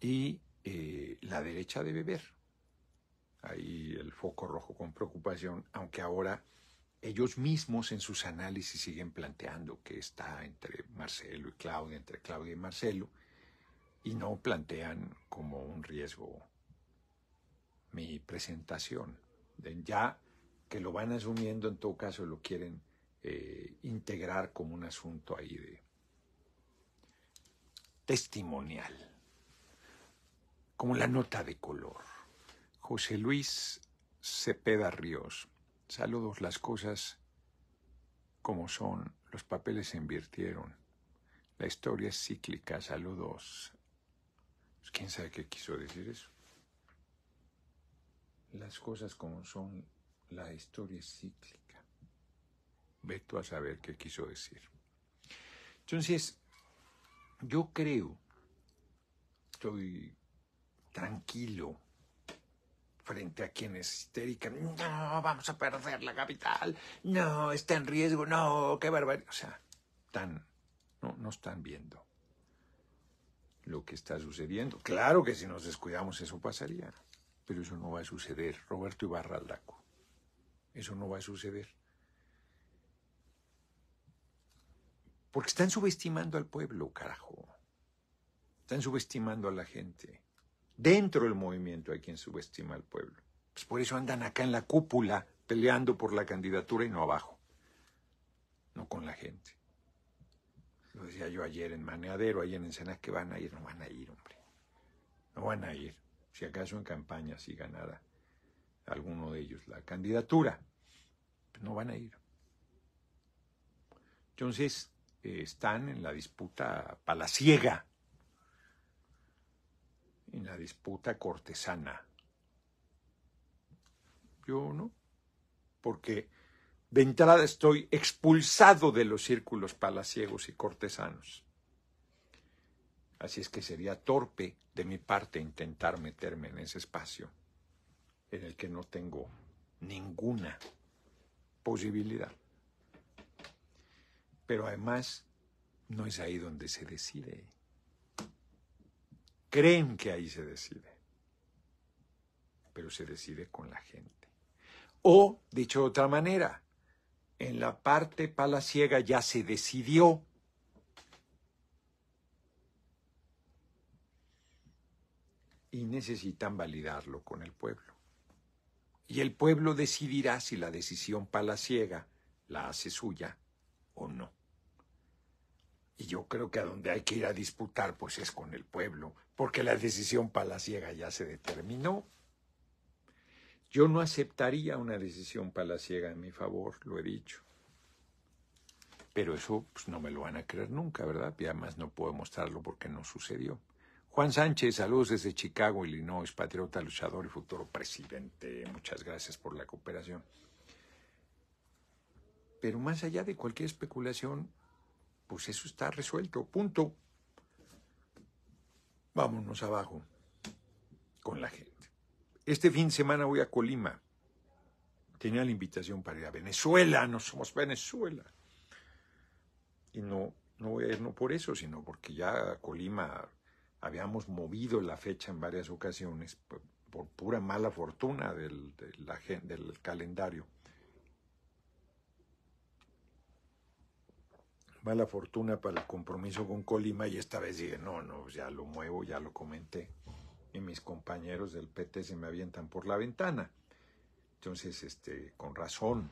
Y eh, la derecha de beber. Ahí el foco rojo con preocupación, aunque ahora ellos mismos en sus análisis siguen planteando que está entre Marcelo y Claudia, entre Claudia y Marcelo, y no plantean como un riesgo mi presentación. Ya que lo van asumiendo, en todo caso lo quieren eh, integrar como un asunto ahí de testimonial, como la nota de color. José Luis Cepeda Ríos Saludos, las cosas como son, los papeles se invirtieron, la historia es cíclica, saludos. Pues, ¿Quién sabe qué quiso decir eso? Las cosas como son, la historia es cíclica. Veto a saber qué quiso decir. Entonces, yo creo, estoy tranquilo frente a quienes histérica no, vamos a perder la capital, no, está en riesgo, no, qué barbaridad. O sea, tan, no, no están viendo lo que está sucediendo. Claro que si nos descuidamos eso pasaría, pero eso no va a suceder. Roberto Ibarra Aldaco, eso no va a suceder. Porque están subestimando al pueblo, carajo. Están subestimando a la gente. Dentro del movimiento hay quien subestima al pueblo. Pues por eso andan acá en la cúpula peleando por la candidatura y no abajo, no con la gente. Lo decía yo ayer en Maneadero, ayer en escenas que van a ir, no van a ir, hombre. No van a ir. Si acaso en campaña si ganara alguno de ellos la candidatura, pues no van a ir. Entonces, eh, están en la disputa palaciega en la disputa cortesana. Yo no, porque de entrada estoy expulsado de los círculos palaciegos y cortesanos. Así es que sería torpe de mi parte intentar meterme en ese espacio en el que no tengo ninguna posibilidad. Pero además, no es ahí donde se decide. Creen que ahí se decide, pero se decide con la gente. O, dicho de otra manera, en la parte palaciega ya se decidió. Y necesitan validarlo con el pueblo. Y el pueblo decidirá si la decisión palaciega la hace suya o no. Y yo creo que a donde hay que ir a disputar, pues es con el pueblo, porque la decisión palaciega ya se determinó. Yo no aceptaría una decisión palaciega en mi favor, lo he dicho. Pero eso pues, no me lo van a creer nunca, ¿verdad? Y además no puedo mostrarlo porque no sucedió. Juan Sánchez, saludos desde Chicago, Illinois, patriota, luchador y futuro presidente. Muchas gracias por la cooperación. Pero más allá de cualquier especulación, pues eso está resuelto, punto. Vámonos abajo con la gente. Este fin de semana voy a Colima. Tenía la invitación para ir a Venezuela, no somos Venezuela. Y no, no voy a ir no por eso, sino porque ya Colima habíamos movido la fecha en varias ocasiones por, pura mala fortuna del calendario. mala fortuna para el compromiso con Colima y esta vez dije, no, no, ya lo muevo, ya lo comenté. Y mis compañeros del PT se me avientan por la ventana. Entonces, este, con razón.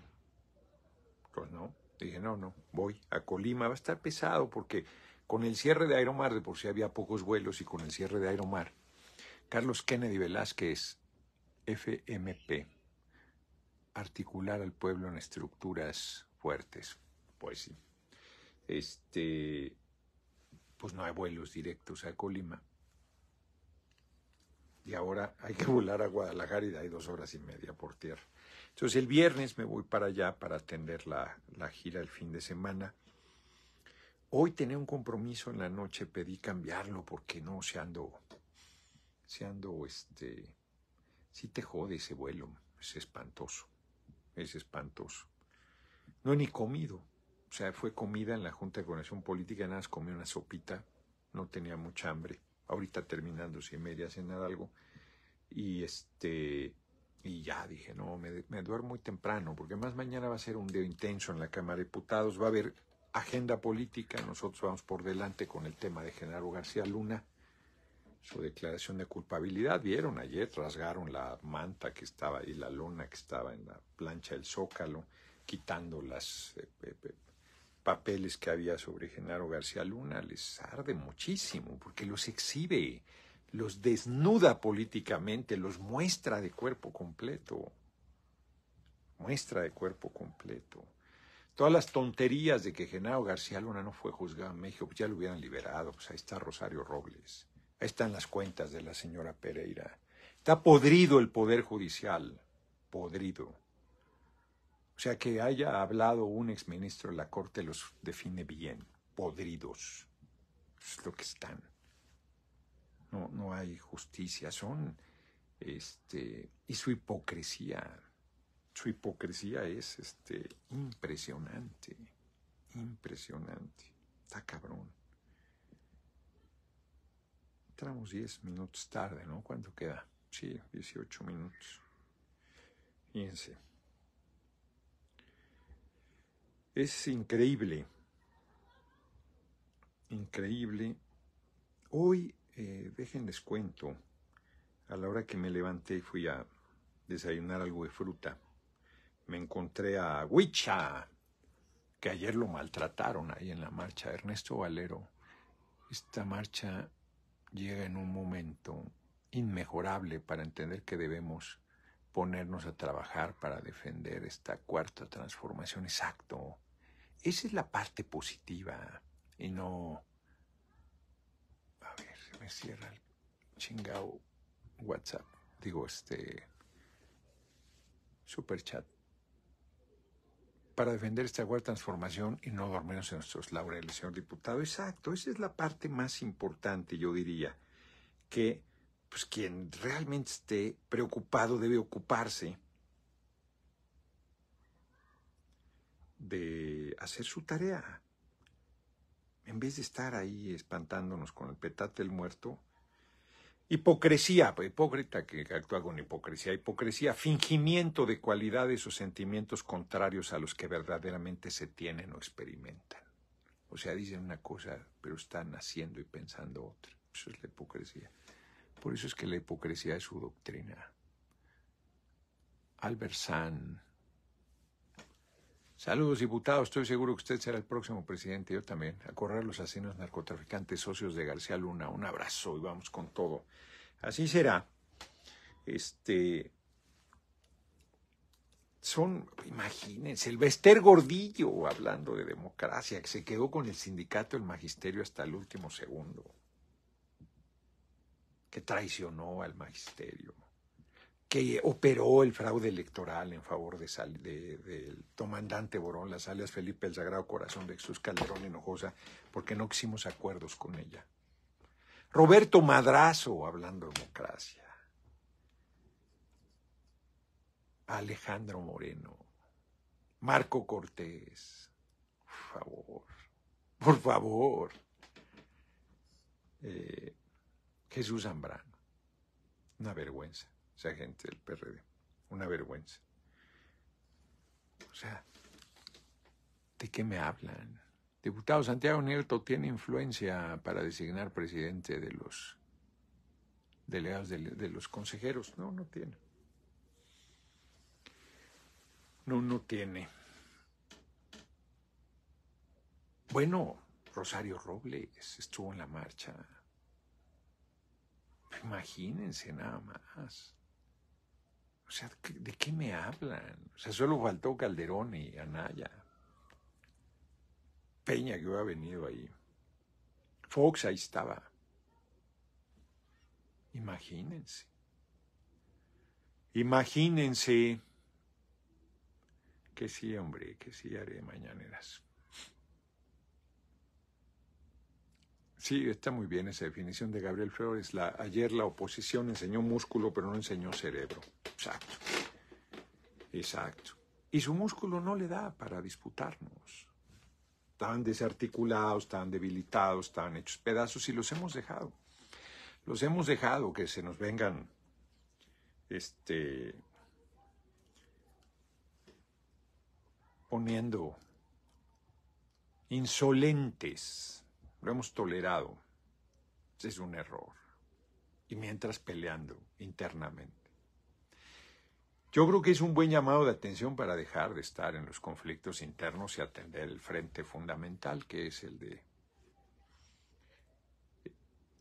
Pues no, dije, no, no, voy a Colima, va a estar pesado porque con el cierre de Aeromar, de por sí había pocos vuelos y con el cierre de Aeromar, Carlos Kennedy Velázquez, FMP, articular al pueblo en estructuras fuertes. Pues sí este, pues no hay vuelos directos a Colima. Y ahora hay que volar a Guadalajara y hay dos horas y media por tierra. Entonces el viernes me voy para allá para atender la, gira el fin de semana. Hoy tenía un compromiso en la noche, pedí cambiarlo porque no, se ando, se ando, este, si te jode ese vuelo, es espantoso, es espantoso. No he ni comido, o sea, fue comida en la Junta de Coordinación Política, nada más comí una sopita, no tenía mucha hambre. Ahorita terminando, si media, media a algo. Y este, y ya dije, no, me, me duermo muy temprano, porque más mañana va a ser un día intenso en la Cámara de Diputados, va a haber agenda política, nosotros vamos por delante con el tema de Genaro García Luna, su declaración de culpabilidad, vieron ayer, rasgaron la manta que estaba y la lona que estaba en la plancha del zócalo, quitando las eh, eh, eh, papeles que había sobre Genaro García Luna, les arde muchísimo porque los exhibe, los desnuda políticamente, los muestra de cuerpo completo, muestra de cuerpo completo. Todas las tonterías de que Genaro García Luna no fue juzgado en México, pues ya lo hubieran liberado, pues ahí está Rosario Robles, ahí están las cuentas de la señora Pereira. Está podrido el Poder Judicial, podrido. O sea, que haya hablado un exministro de la Corte los define bien, podridos. Es lo que están. No, no hay justicia, son este y su hipocresía. Su hipocresía es este impresionante. Impresionante. Está cabrón. Entramos diez minutos tarde, ¿no? ¿Cuánto queda? Sí, 18 minutos. Fíjense. Es increíble, increíble. Hoy, eh, déjenles cuento, a la hora que me levanté y fui a desayunar algo de fruta. Me encontré a Huicha, que ayer lo maltrataron ahí en la marcha. Ernesto Valero, esta marcha llega en un momento inmejorable para entender que debemos ponernos a trabajar para defender esta cuarta transformación. Exacto. Esa es la parte positiva y no... A ver, se me cierra el chingado WhatsApp. Digo, este... Super chat. Para defender esta web transformación y no dormirnos en nuestros laureles, señor diputado. Exacto, esa es la parte más importante, yo diría, que pues quien realmente esté preocupado debe ocuparse de hacer su tarea. En vez de estar ahí espantándonos con el petate del muerto, hipocresía, pues, hipócrita que actúa con hipocresía, hipocresía, fingimiento de cualidades o sentimientos contrarios a los que verdaderamente se tienen o experimentan. O sea, dicen una cosa, pero están haciendo y pensando otra. Eso es la hipocresía. Por eso es que la hipocresía es su doctrina. Albert San, Saludos, diputados. Estoy seguro que usted será el próximo presidente. Yo también. A correr los asesinos narcotraficantes, socios de García Luna. Un abrazo y vamos con todo. Así será. Este. Son, imagínense, el Bester Gordillo hablando de democracia, que se quedó con el sindicato el magisterio hasta el último segundo, que traicionó al magisterio que operó el fraude electoral en favor de, del comandante Borón, las alias Felipe el Sagrado Corazón de Jesús Calderón Hinojosa, porque no hicimos acuerdos con ella. Roberto Madrazo hablando de democracia. Alejandro Moreno. Marco Cortés. Por favor. Por favor. Eh, Jesús Zambrano. Una vergüenza esa gente del PRD. Una vergüenza. O sea, ¿de qué me hablan? Diputado Santiago Nieto tiene influencia para designar presidente de los delegados de los consejeros. No, no tiene. No, no tiene. Bueno, Rosario Robles estuvo en la marcha. Imagínense nada más. O sea, ¿de qué me hablan? O sea, solo faltó Calderón y Anaya. Peña que hubiera venido ahí. Fox ahí estaba. Imagínense. Imagínense que sí, hombre, que sí haré mañaneras. Sí, está muy bien esa definición de Gabriel Flores. La, ayer la oposición enseñó músculo, pero no enseñó cerebro. Exacto. Exacto. Y su músculo no le da para disputarnos. Están desarticulados, están debilitados, están hechos pedazos y los hemos dejado. Los hemos dejado que se nos vengan este poniendo insolentes lo hemos tolerado. Es un error. Y mientras peleando internamente. Yo creo que es un buen llamado de atención para dejar de estar en los conflictos internos y atender el frente fundamental, que es el de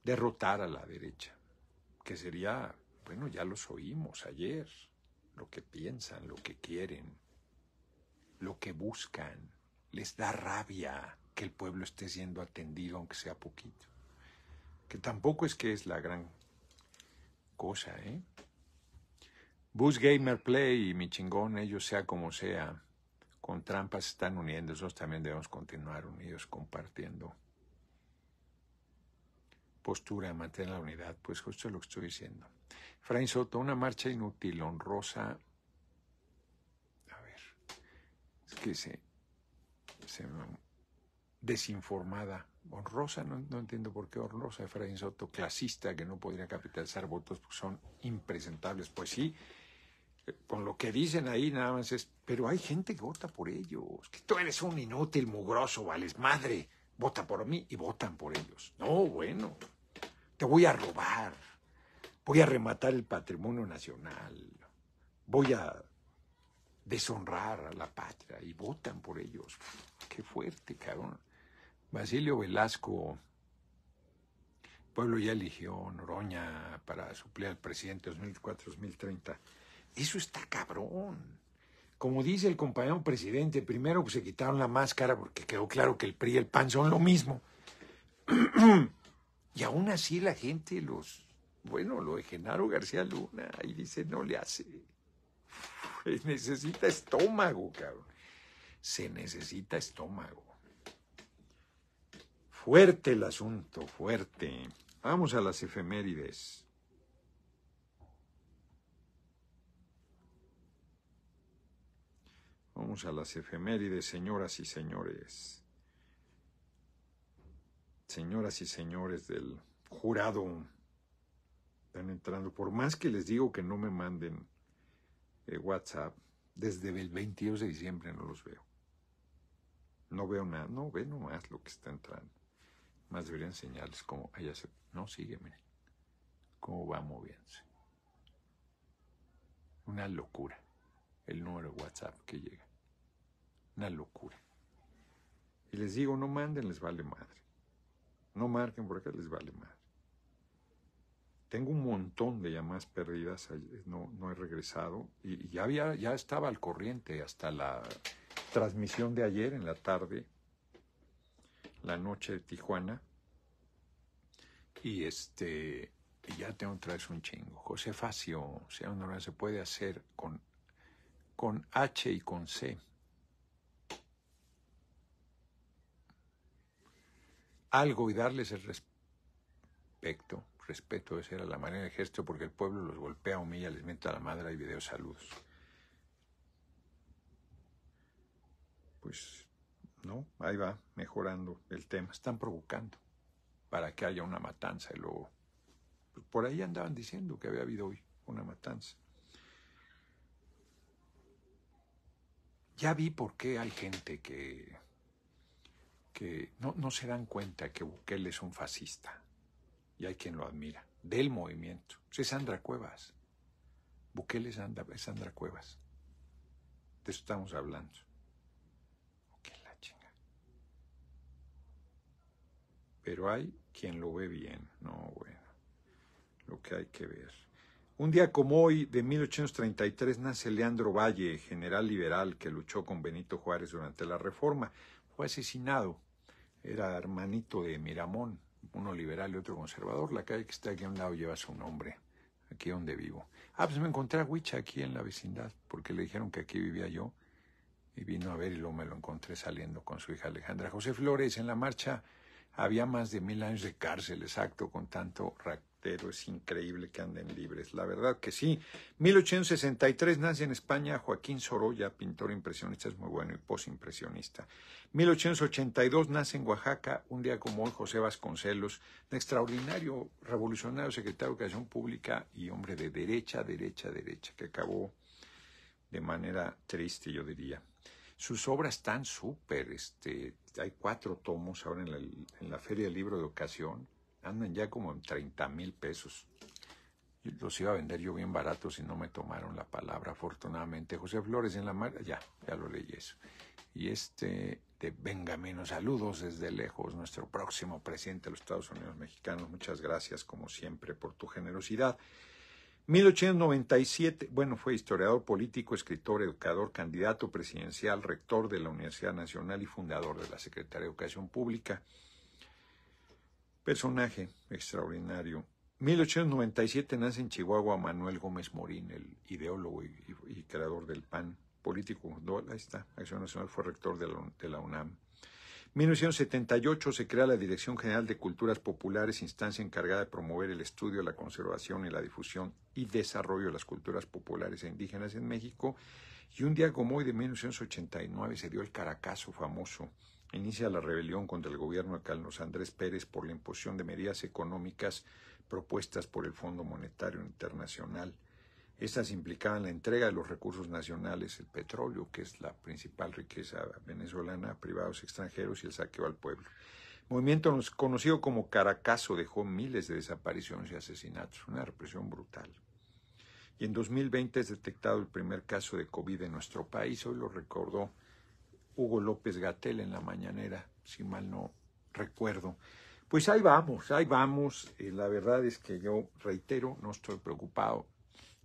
derrotar a la derecha, que sería, bueno, ya los oímos ayer, lo que piensan, lo que quieren, lo que buscan, les da rabia, que el pueblo esté siendo atendido, aunque sea poquito. Que tampoco es que es la gran cosa, ¿eh? Bus Gamer Play y mi chingón, ellos sea como sea, con trampas están uniendo, nosotros también debemos continuar unidos compartiendo postura, mantener la unidad, pues justo lo que estoy diciendo. Frank Soto, una marcha inútil, honrosa. A ver, es que se, se me desinformada, honrosa, no, entiendo por qué honrosa, Efraín Soto, clasista, que no podría capitalizar votos porque son impresentables. Pues sí, eh, con lo que dicen ahí nada más es, pero hay gente que vota por ellos, que tú eres un inútil, mugroso, vales madre, vota por mí y votan por ellos. No, bueno, te voy a robar, voy a rematar el patrimonio nacional, voy a deshonrar a la patria y votan por ellos. Qué fuerte, cabrón. Basilio Velasco, pueblo ya eligió Noroña para suplir al presidente 2004-2030. Eso está cabrón. Como dice el compañero presidente, primero pues, se quitaron la máscara porque quedó claro que el PRI y el PAN son lo mismo. y aún así la gente los... Bueno, lo de Genaro García Luna, y dice, no le hace. necesita estómago, cabrón. Se necesita estómago. Fuerte el asunto, fuerte. Vamos a las efemérides. Vamos a las efemérides, señoras y señores. Señoras y señores del jurado. Están entrando. Por más que les digo que no me manden eh, WhatsApp, desde el 22 de diciembre no los veo. No veo nada. No ve nomás lo que está entrando. Más debería señales cómo... ella se... No, sigue, miren. Cómo va moviéndose. Una locura. El número de WhatsApp que llega. Una locura. Y les digo, no manden, les vale madre. No marquen porque les vale madre. Tengo un montón de llamadas perdidas, no, he regresado. Y, y ya, había, ya estaba al corriente hasta la transmisión de ayer en la tarde la Noche de Tijuana. Y este, ya tengo otra vez un chingo. José Facio, o se puede hacer con, con H y con C. Algo y darles el respeto. Respeto, esa era la manera de gesto, porque el pueblo los golpea, humilla, les mete a la madre y videos saludos. Pues ¿no? Ahí va mejorando el tema. Están provocando para que haya una matanza y luego... Pues, por ahí andaban diciendo que había habido hoy una matanza. Ya vi por qué hay gente que, que no, no se dan cuenta que Bukele es un fascista y hay quien lo admira, del movimiento. Es Sandra Cuevas. Bukele Sandra, es Sandra Cuevas. De eso estamos hablando. pero hay quien lo ve bien. No, bueno, lo que hay que ver. Un día como hoy, de 1833, nace Leandro Valle, general liberal que luchó con Benito Juárez durante la Reforma. Fue asesinado. Era hermanito de Miramón, uno liberal y otro conservador. La calle que está aquí a un lado lleva su nombre, aquí donde vivo. Ah, pues me encontré a Huicha aquí en la vecindad, porque le dijeron que aquí vivía yo. Y vino a ver y me lo encontré saliendo con su hija Alejandra. José Flores, en la marcha había más de mil años de cárcel, exacto, con tanto ratero. Es increíble que anden libres. La verdad que sí. 1863 nace en España Joaquín Sorolla, pintor impresionista, es muy bueno y posimpresionista. 1882 nace en Oaxaca, un día como hoy, José Vasconcelos, extraordinario revolucionario secretario de Educación Pública y hombre de derecha, derecha, derecha, que acabó de manera triste, yo diría. Sus obras están súper, este, hay cuatro tomos ahora en la, Feria del Libro de Ocasión, andan ya como en 30 mil pesos. Los iba a vender yo bien barato si no me tomaron la palabra, afortunadamente. José Flores en la mar, ya, ya lo leí eso. Y este de menos saludos desde lejos, nuestro próximo presidente de los Estados Unidos mexicanos. Muchas gracias, como siempre, por tu generosidad. 1897, bueno, fue historiador político, escritor, educador, candidato presidencial, rector de la Universidad Nacional y fundador de la Secretaría de Educación Pública. Personaje extraordinario. 1897 nace en Chihuahua Manuel Gómez Morín, el ideólogo y, creador del PAN, político, ahí está, Acción Nacional, fue rector de la UNAM. 1978 se crea la Dirección General de Culturas Populares, instancia encargada de promover el estudio, la conservación y la difusión y desarrollo de las culturas populares e indígenas en México. Y un día como hoy de 1989 se dio el Caracazo famoso. Inicia la rebelión contra el gobierno de Carlos Andrés Pérez por la imposición de medidas económicas propuestas por el Fondo Monetario Internacional estas implicaban la entrega de los recursos nacionales, el petróleo, que es la principal riqueza venezolana, privados extranjeros y el saqueo al pueblo. movimiento conocido como Caracazo dejó miles de desapariciones y asesinatos, una represión brutal. Y en 2020 es detectado el primer caso de COVID en nuestro país. Hoy lo recordó Hugo López Gatel en la mañanera, si mal no recuerdo. Pues ahí vamos, ahí vamos. Eh, la verdad es que yo reitero, no estoy preocupado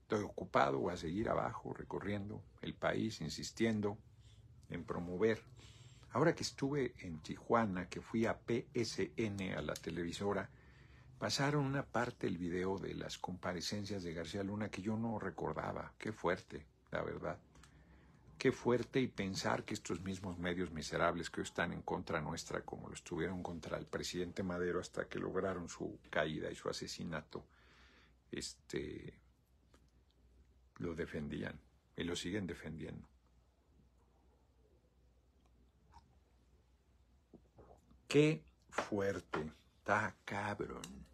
Estoy ocupado a seguir abajo, recorriendo el país, insistiendo en promover. Ahora que estuve en Tijuana, que fui a PSN, a la televisora, pasaron una parte del video de las comparecencias de García Luna que yo no recordaba. Qué fuerte, la verdad. Qué fuerte y pensar que estos mismos medios miserables que están en contra nuestra, como lo estuvieron contra el presidente Madero hasta que lograron su caída y su asesinato, este, lo defendían y lo siguen defendiendo. Qué fuerte, está cabrón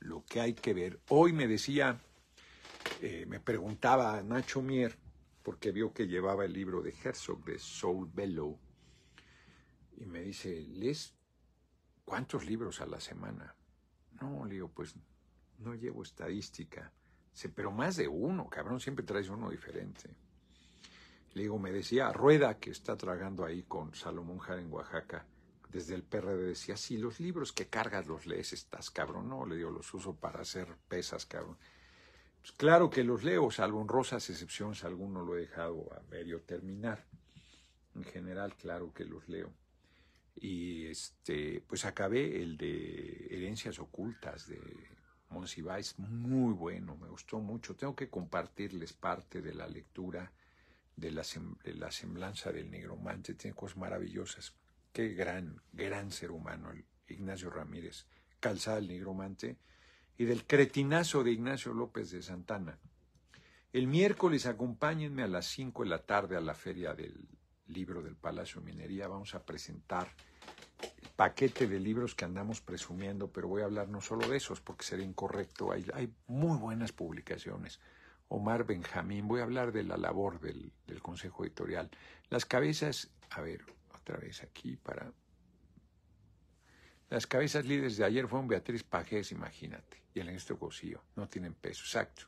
lo que hay que ver. Hoy me decía, eh, me preguntaba a Nacho Mier, porque vio que llevaba el libro de Herzog de Soul Bellow, y me dice, ¿les cuántos libros a la semana? No, le digo, pues no llevo estadística pero más de uno, cabrón, siempre traes uno diferente. Le digo, me decía Rueda, que está tragando ahí con Salomón Jara en Oaxaca, desde el PRD decía, sí, los libros que cargas los lees, estás cabrón. No, le digo, los uso para hacer pesas, cabrón. Pues claro que los leo, salvo honrosas excepciones, alguno lo he dejado a medio terminar. En general, claro que los leo. Y este, pues acabé el de Herencias Ocultas de Monsiváis, muy bueno, me gustó mucho. Tengo que compartirles parte de la lectura de la, semblanza del negromante, tiene cosas maravillosas. Qué gran, gran ser humano el Ignacio Ramírez, calzada el negromante, y del cretinazo de Ignacio López de Santana. El miércoles acompáñenme a las 5 de la tarde a la feria del libro del Palacio Minería. Vamos a presentar paquete de libros que andamos presumiendo, pero voy a hablar no solo de esos porque sería incorrecto. Hay, muy buenas publicaciones. Omar Benjamín, voy a hablar de la labor del, Consejo Editorial. Las cabezas, a ver, otra vez aquí para las cabezas líderes de ayer fueron Beatriz Pajés, imagínate, y el ministro Cosío. No tienen peso, exacto.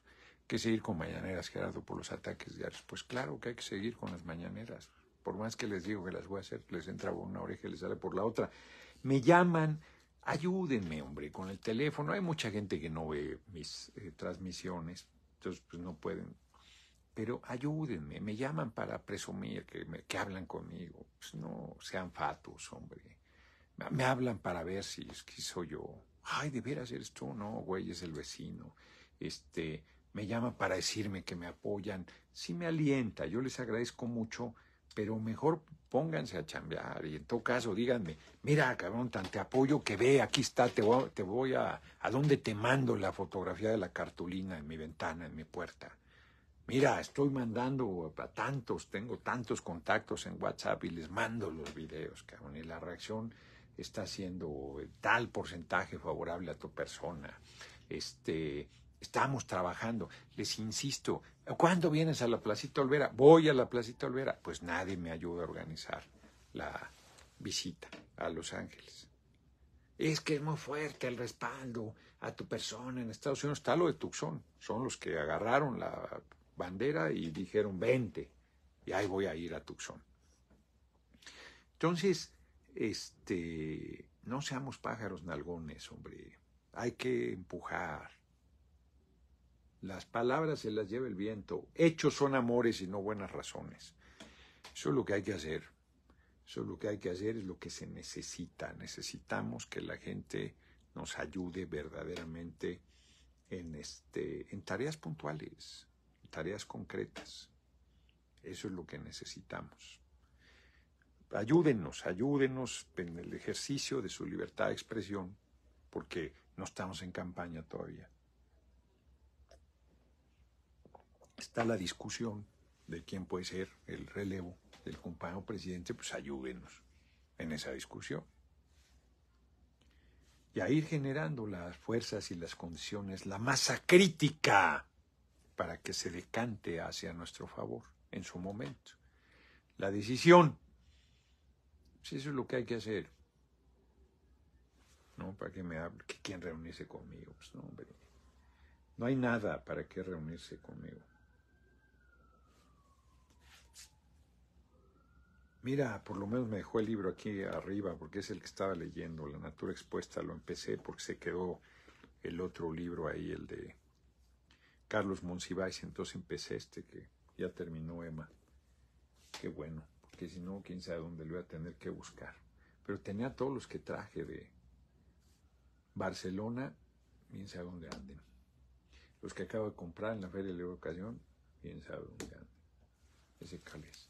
que seguir con mañaneras, Gerardo, por los ataques diarios? Pues claro que hay que seguir con las mañaneras. Por más que les digo que las voy a hacer, les entra por una oreja y les sale por la otra me llaman, ayúdenme, hombre, con el teléfono. Hay mucha gente que no ve mis eh, transmisiones, entonces pues no pueden. Pero ayúdenme, me llaman para presumir que, me, que hablan conmigo. Pues no sean fatos, hombre. Me, hablan para ver si, que soy yo. Ay, de veras esto no, güey, es el vecino. Este, me llaman para decirme que me apoyan. Sí me alienta, yo les agradezco mucho pero mejor pónganse a chambear y en todo caso díganme, mira cabrón, tan te apoyo que ve, aquí está, te voy, te voy a, a dónde te mando la fotografía de la cartulina en mi ventana, en mi puerta. Mira, estoy mandando a tantos, tengo tantos contactos en WhatsApp y les mando los videos, cabrón, y la reacción está siendo tal porcentaje favorable a tu persona. Este, Estamos trabajando. Les insisto, ¿cuándo vienes a la Placita Olvera? Voy a la Placita Olvera. Pues nadie me ayuda a organizar la visita a Los Ángeles. Es que es muy fuerte el respaldo a tu persona en Estados Unidos. Está lo de Tucson. Son los que agarraron la bandera y dijeron, vente. Y ahí voy a ir a Tucson. Entonces, este, no seamos pájaros nalgones, hombre. Hay que empujar las palabras se las lleva el viento. Hechos son amores y no buenas razones. Eso es lo que hay que hacer. Eso es lo que hay que hacer, es lo que se necesita. Necesitamos que la gente nos ayude verdaderamente en, este, en tareas puntuales, tareas concretas. Eso es lo que necesitamos. Ayúdenos, ayúdenos en el ejercicio de su libertad de expresión, porque no estamos en campaña todavía. está la discusión de quién puede ser el relevo del compañero presidente, pues ayúdenos en esa discusión. Y a ir generando las fuerzas y las condiciones, la masa crítica, para que se decante hacia nuestro favor en su momento. La decisión, si pues eso es lo que hay que hacer. ¿No? Para que me hable, que reunirse conmigo. Pues no, No hay nada para que reunirse conmigo. Mira, por lo menos me dejó el libro aquí arriba porque es el que estaba leyendo, La Natura Expuesta. Lo empecé porque se quedó el otro libro ahí, el de Carlos Monsiváis. Entonces empecé este que ya terminó Emma. Qué bueno, porque si no, quién sabe dónde lo voy a tener que buscar. Pero tenía todos los que traje de Barcelona, quién sabe dónde anden. Los que acabo de comprar en la Feria de la bien quién sabe dónde anden. Ese calés.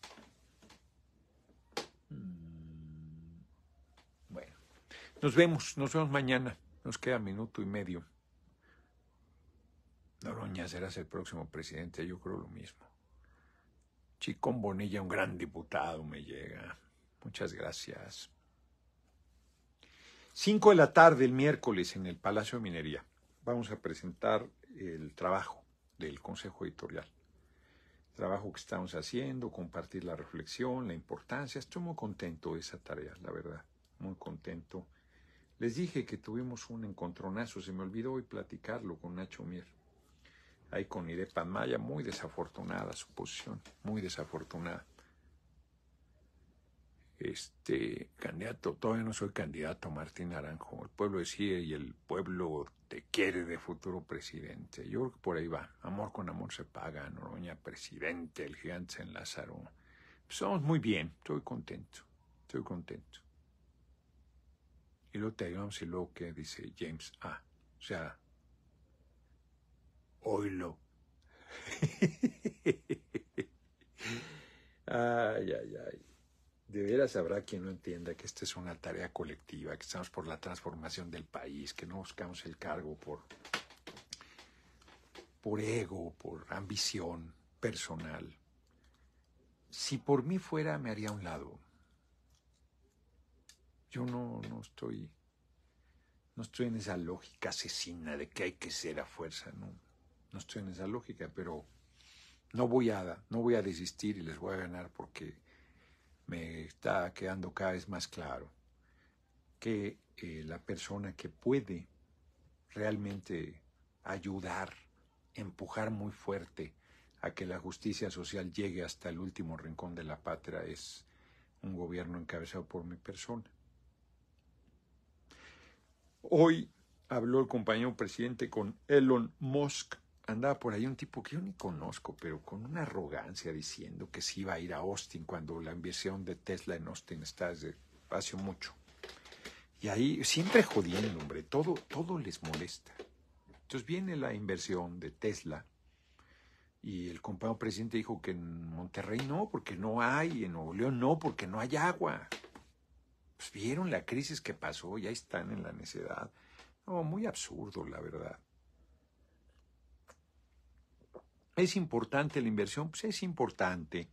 Mm, bueno, nos vemos, nos vemos mañana. Nos queda minuto y medio. Noroña serás el próximo presidente, yo creo lo mismo. Chicón Bonilla, un gran diputado, me llega. Muchas gracias. Cinco de la tarde el miércoles en el Palacio de Minería. Vamos a presentar el trabajo del Consejo Editorial trabajo que estamos haciendo, compartir la reflexión, la importancia. Estoy muy contento de esa tarea, la verdad, muy contento. Les dije que tuvimos un encontronazo, se me olvidó hoy platicarlo con Nacho Mier. Ahí con Irepa Maya, muy desafortunada su posición, muy desafortunada este candidato, todavía no soy candidato, Martín Naranjo. El pueblo decide y el pueblo te quiere de futuro presidente. Yo creo que por ahí va. Amor con amor se paga. Noroña, presidente, el gigante en Lázaro. Pues somos muy bien. Estoy contento. Estoy contento. Y luego te digamos y luego que dice James A. o sea, oilo. ay, ay, ay de veras habrá quien no entienda que esta es una tarea colectiva, que estamos por la transformación del país, que no buscamos el cargo por, por ego, por ambición personal. Si por mí fuera, me haría a un lado. Yo no, no estoy. No estoy en esa lógica asesina de que hay que ser a fuerza, no. No estoy en esa lógica, pero no voy a, no voy a desistir y les voy a ganar porque me está quedando cada vez más claro que eh, la persona que puede realmente ayudar, empujar muy fuerte a que la justicia social llegue hasta el último rincón de la patria es un gobierno encabezado por mi persona. Hoy habló el compañero presidente con Elon Musk andaba por ahí un tipo que yo ni conozco, pero con una arrogancia diciendo que se iba a ir a Austin cuando la inversión de Tesla en Austin está desde hace mucho. Y ahí siempre el hombre, todo, todo les molesta. Entonces viene la inversión de Tesla y el compañero presidente dijo que en Monterrey no, porque no hay, en Nuevo León no, porque no hay agua. Pues vieron la crisis que pasó, ya están en la necedad. No, muy absurdo, la verdad. ¿Es importante la inversión? Pues es importante,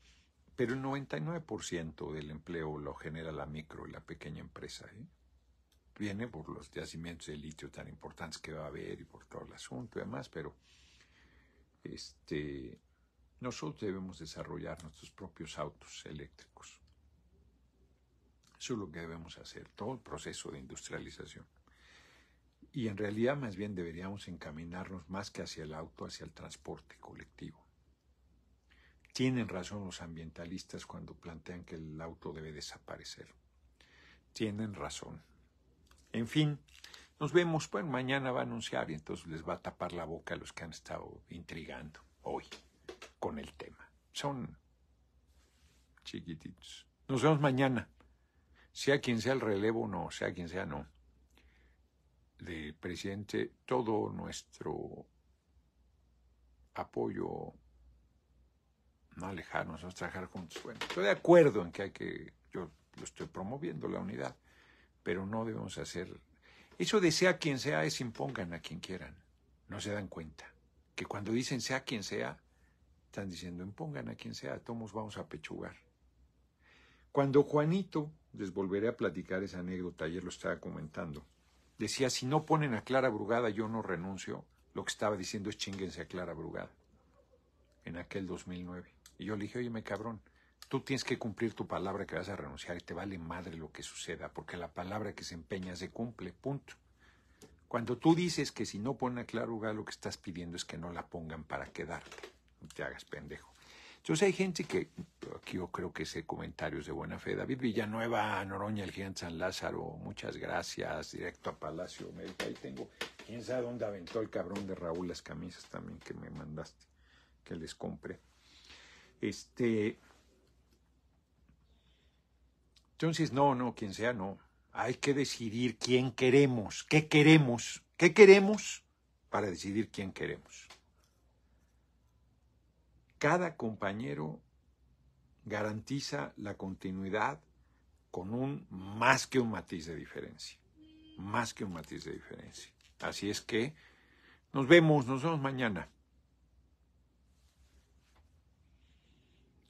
pero el 99% del empleo lo genera la micro y la pequeña empresa. ¿eh? Viene por los yacimientos de litio tan importantes que va a haber y por todo el asunto y demás, pero este, nosotros debemos desarrollar nuestros propios autos eléctricos. Eso es lo que debemos hacer, todo el proceso de industrialización. Y en realidad más bien deberíamos encaminarnos más que hacia el auto, hacia el transporte colectivo. Tienen razón los ambientalistas cuando plantean que el auto debe desaparecer. Tienen razón. En fin, nos vemos, Bueno, mañana va a anunciar y entonces les va a tapar la boca a los que han estado intrigando hoy con el tema. Son chiquititos. Nos vemos mañana. Sea quien sea el relevo, no, sea quien sea, no de presidente todo nuestro apoyo no alejarnos, no trabajar juntos. Bueno, estoy de acuerdo en que hay que, yo lo estoy promoviendo, la unidad, pero no debemos hacer, eso de sea quien sea es impongan a quien quieran, no se dan cuenta, que cuando dicen sea quien sea, están diciendo impongan a quien sea, todos vamos a pechugar. Cuando Juanito, les volveré a platicar esa anécdota, ayer lo estaba comentando, decía, si no ponen a Clara Brugada, yo no renuncio. Lo que estaba diciendo es chinguense a Clara Brugada. En aquel 2009. Y yo le dije, oye, me cabrón, tú tienes que cumplir tu palabra que vas a renunciar y te vale madre lo que suceda, porque la palabra que se empeña se cumple, punto. Cuando tú dices que si no ponen a Clara Brugada, lo que estás pidiendo es que no la pongan para quedar No te hagas pendejo. Entonces hay gente que, aquí yo creo que sé comentarios de buena fe. David Villanueva, Noroña, el gigante San Lázaro, muchas gracias. Directo a Palacio América, Ahí tengo, quién sabe dónde aventó el cabrón de Raúl las camisas también que me mandaste, que les compré. Este. Entonces, no, no, quien sea, no. Hay que decidir quién queremos, qué queremos, qué queremos para decidir quién queremos. Cada compañero garantiza la continuidad con un más que un matiz de diferencia. Más que un matiz de diferencia. Así es que nos vemos, nos vemos mañana.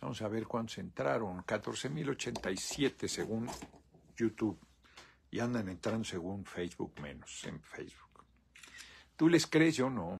Vamos a ver cuántos entraron. 14.087 según YouTube. Y andan entrando según Facebook menos en Facebook. ¿Tú les crees? Yo no.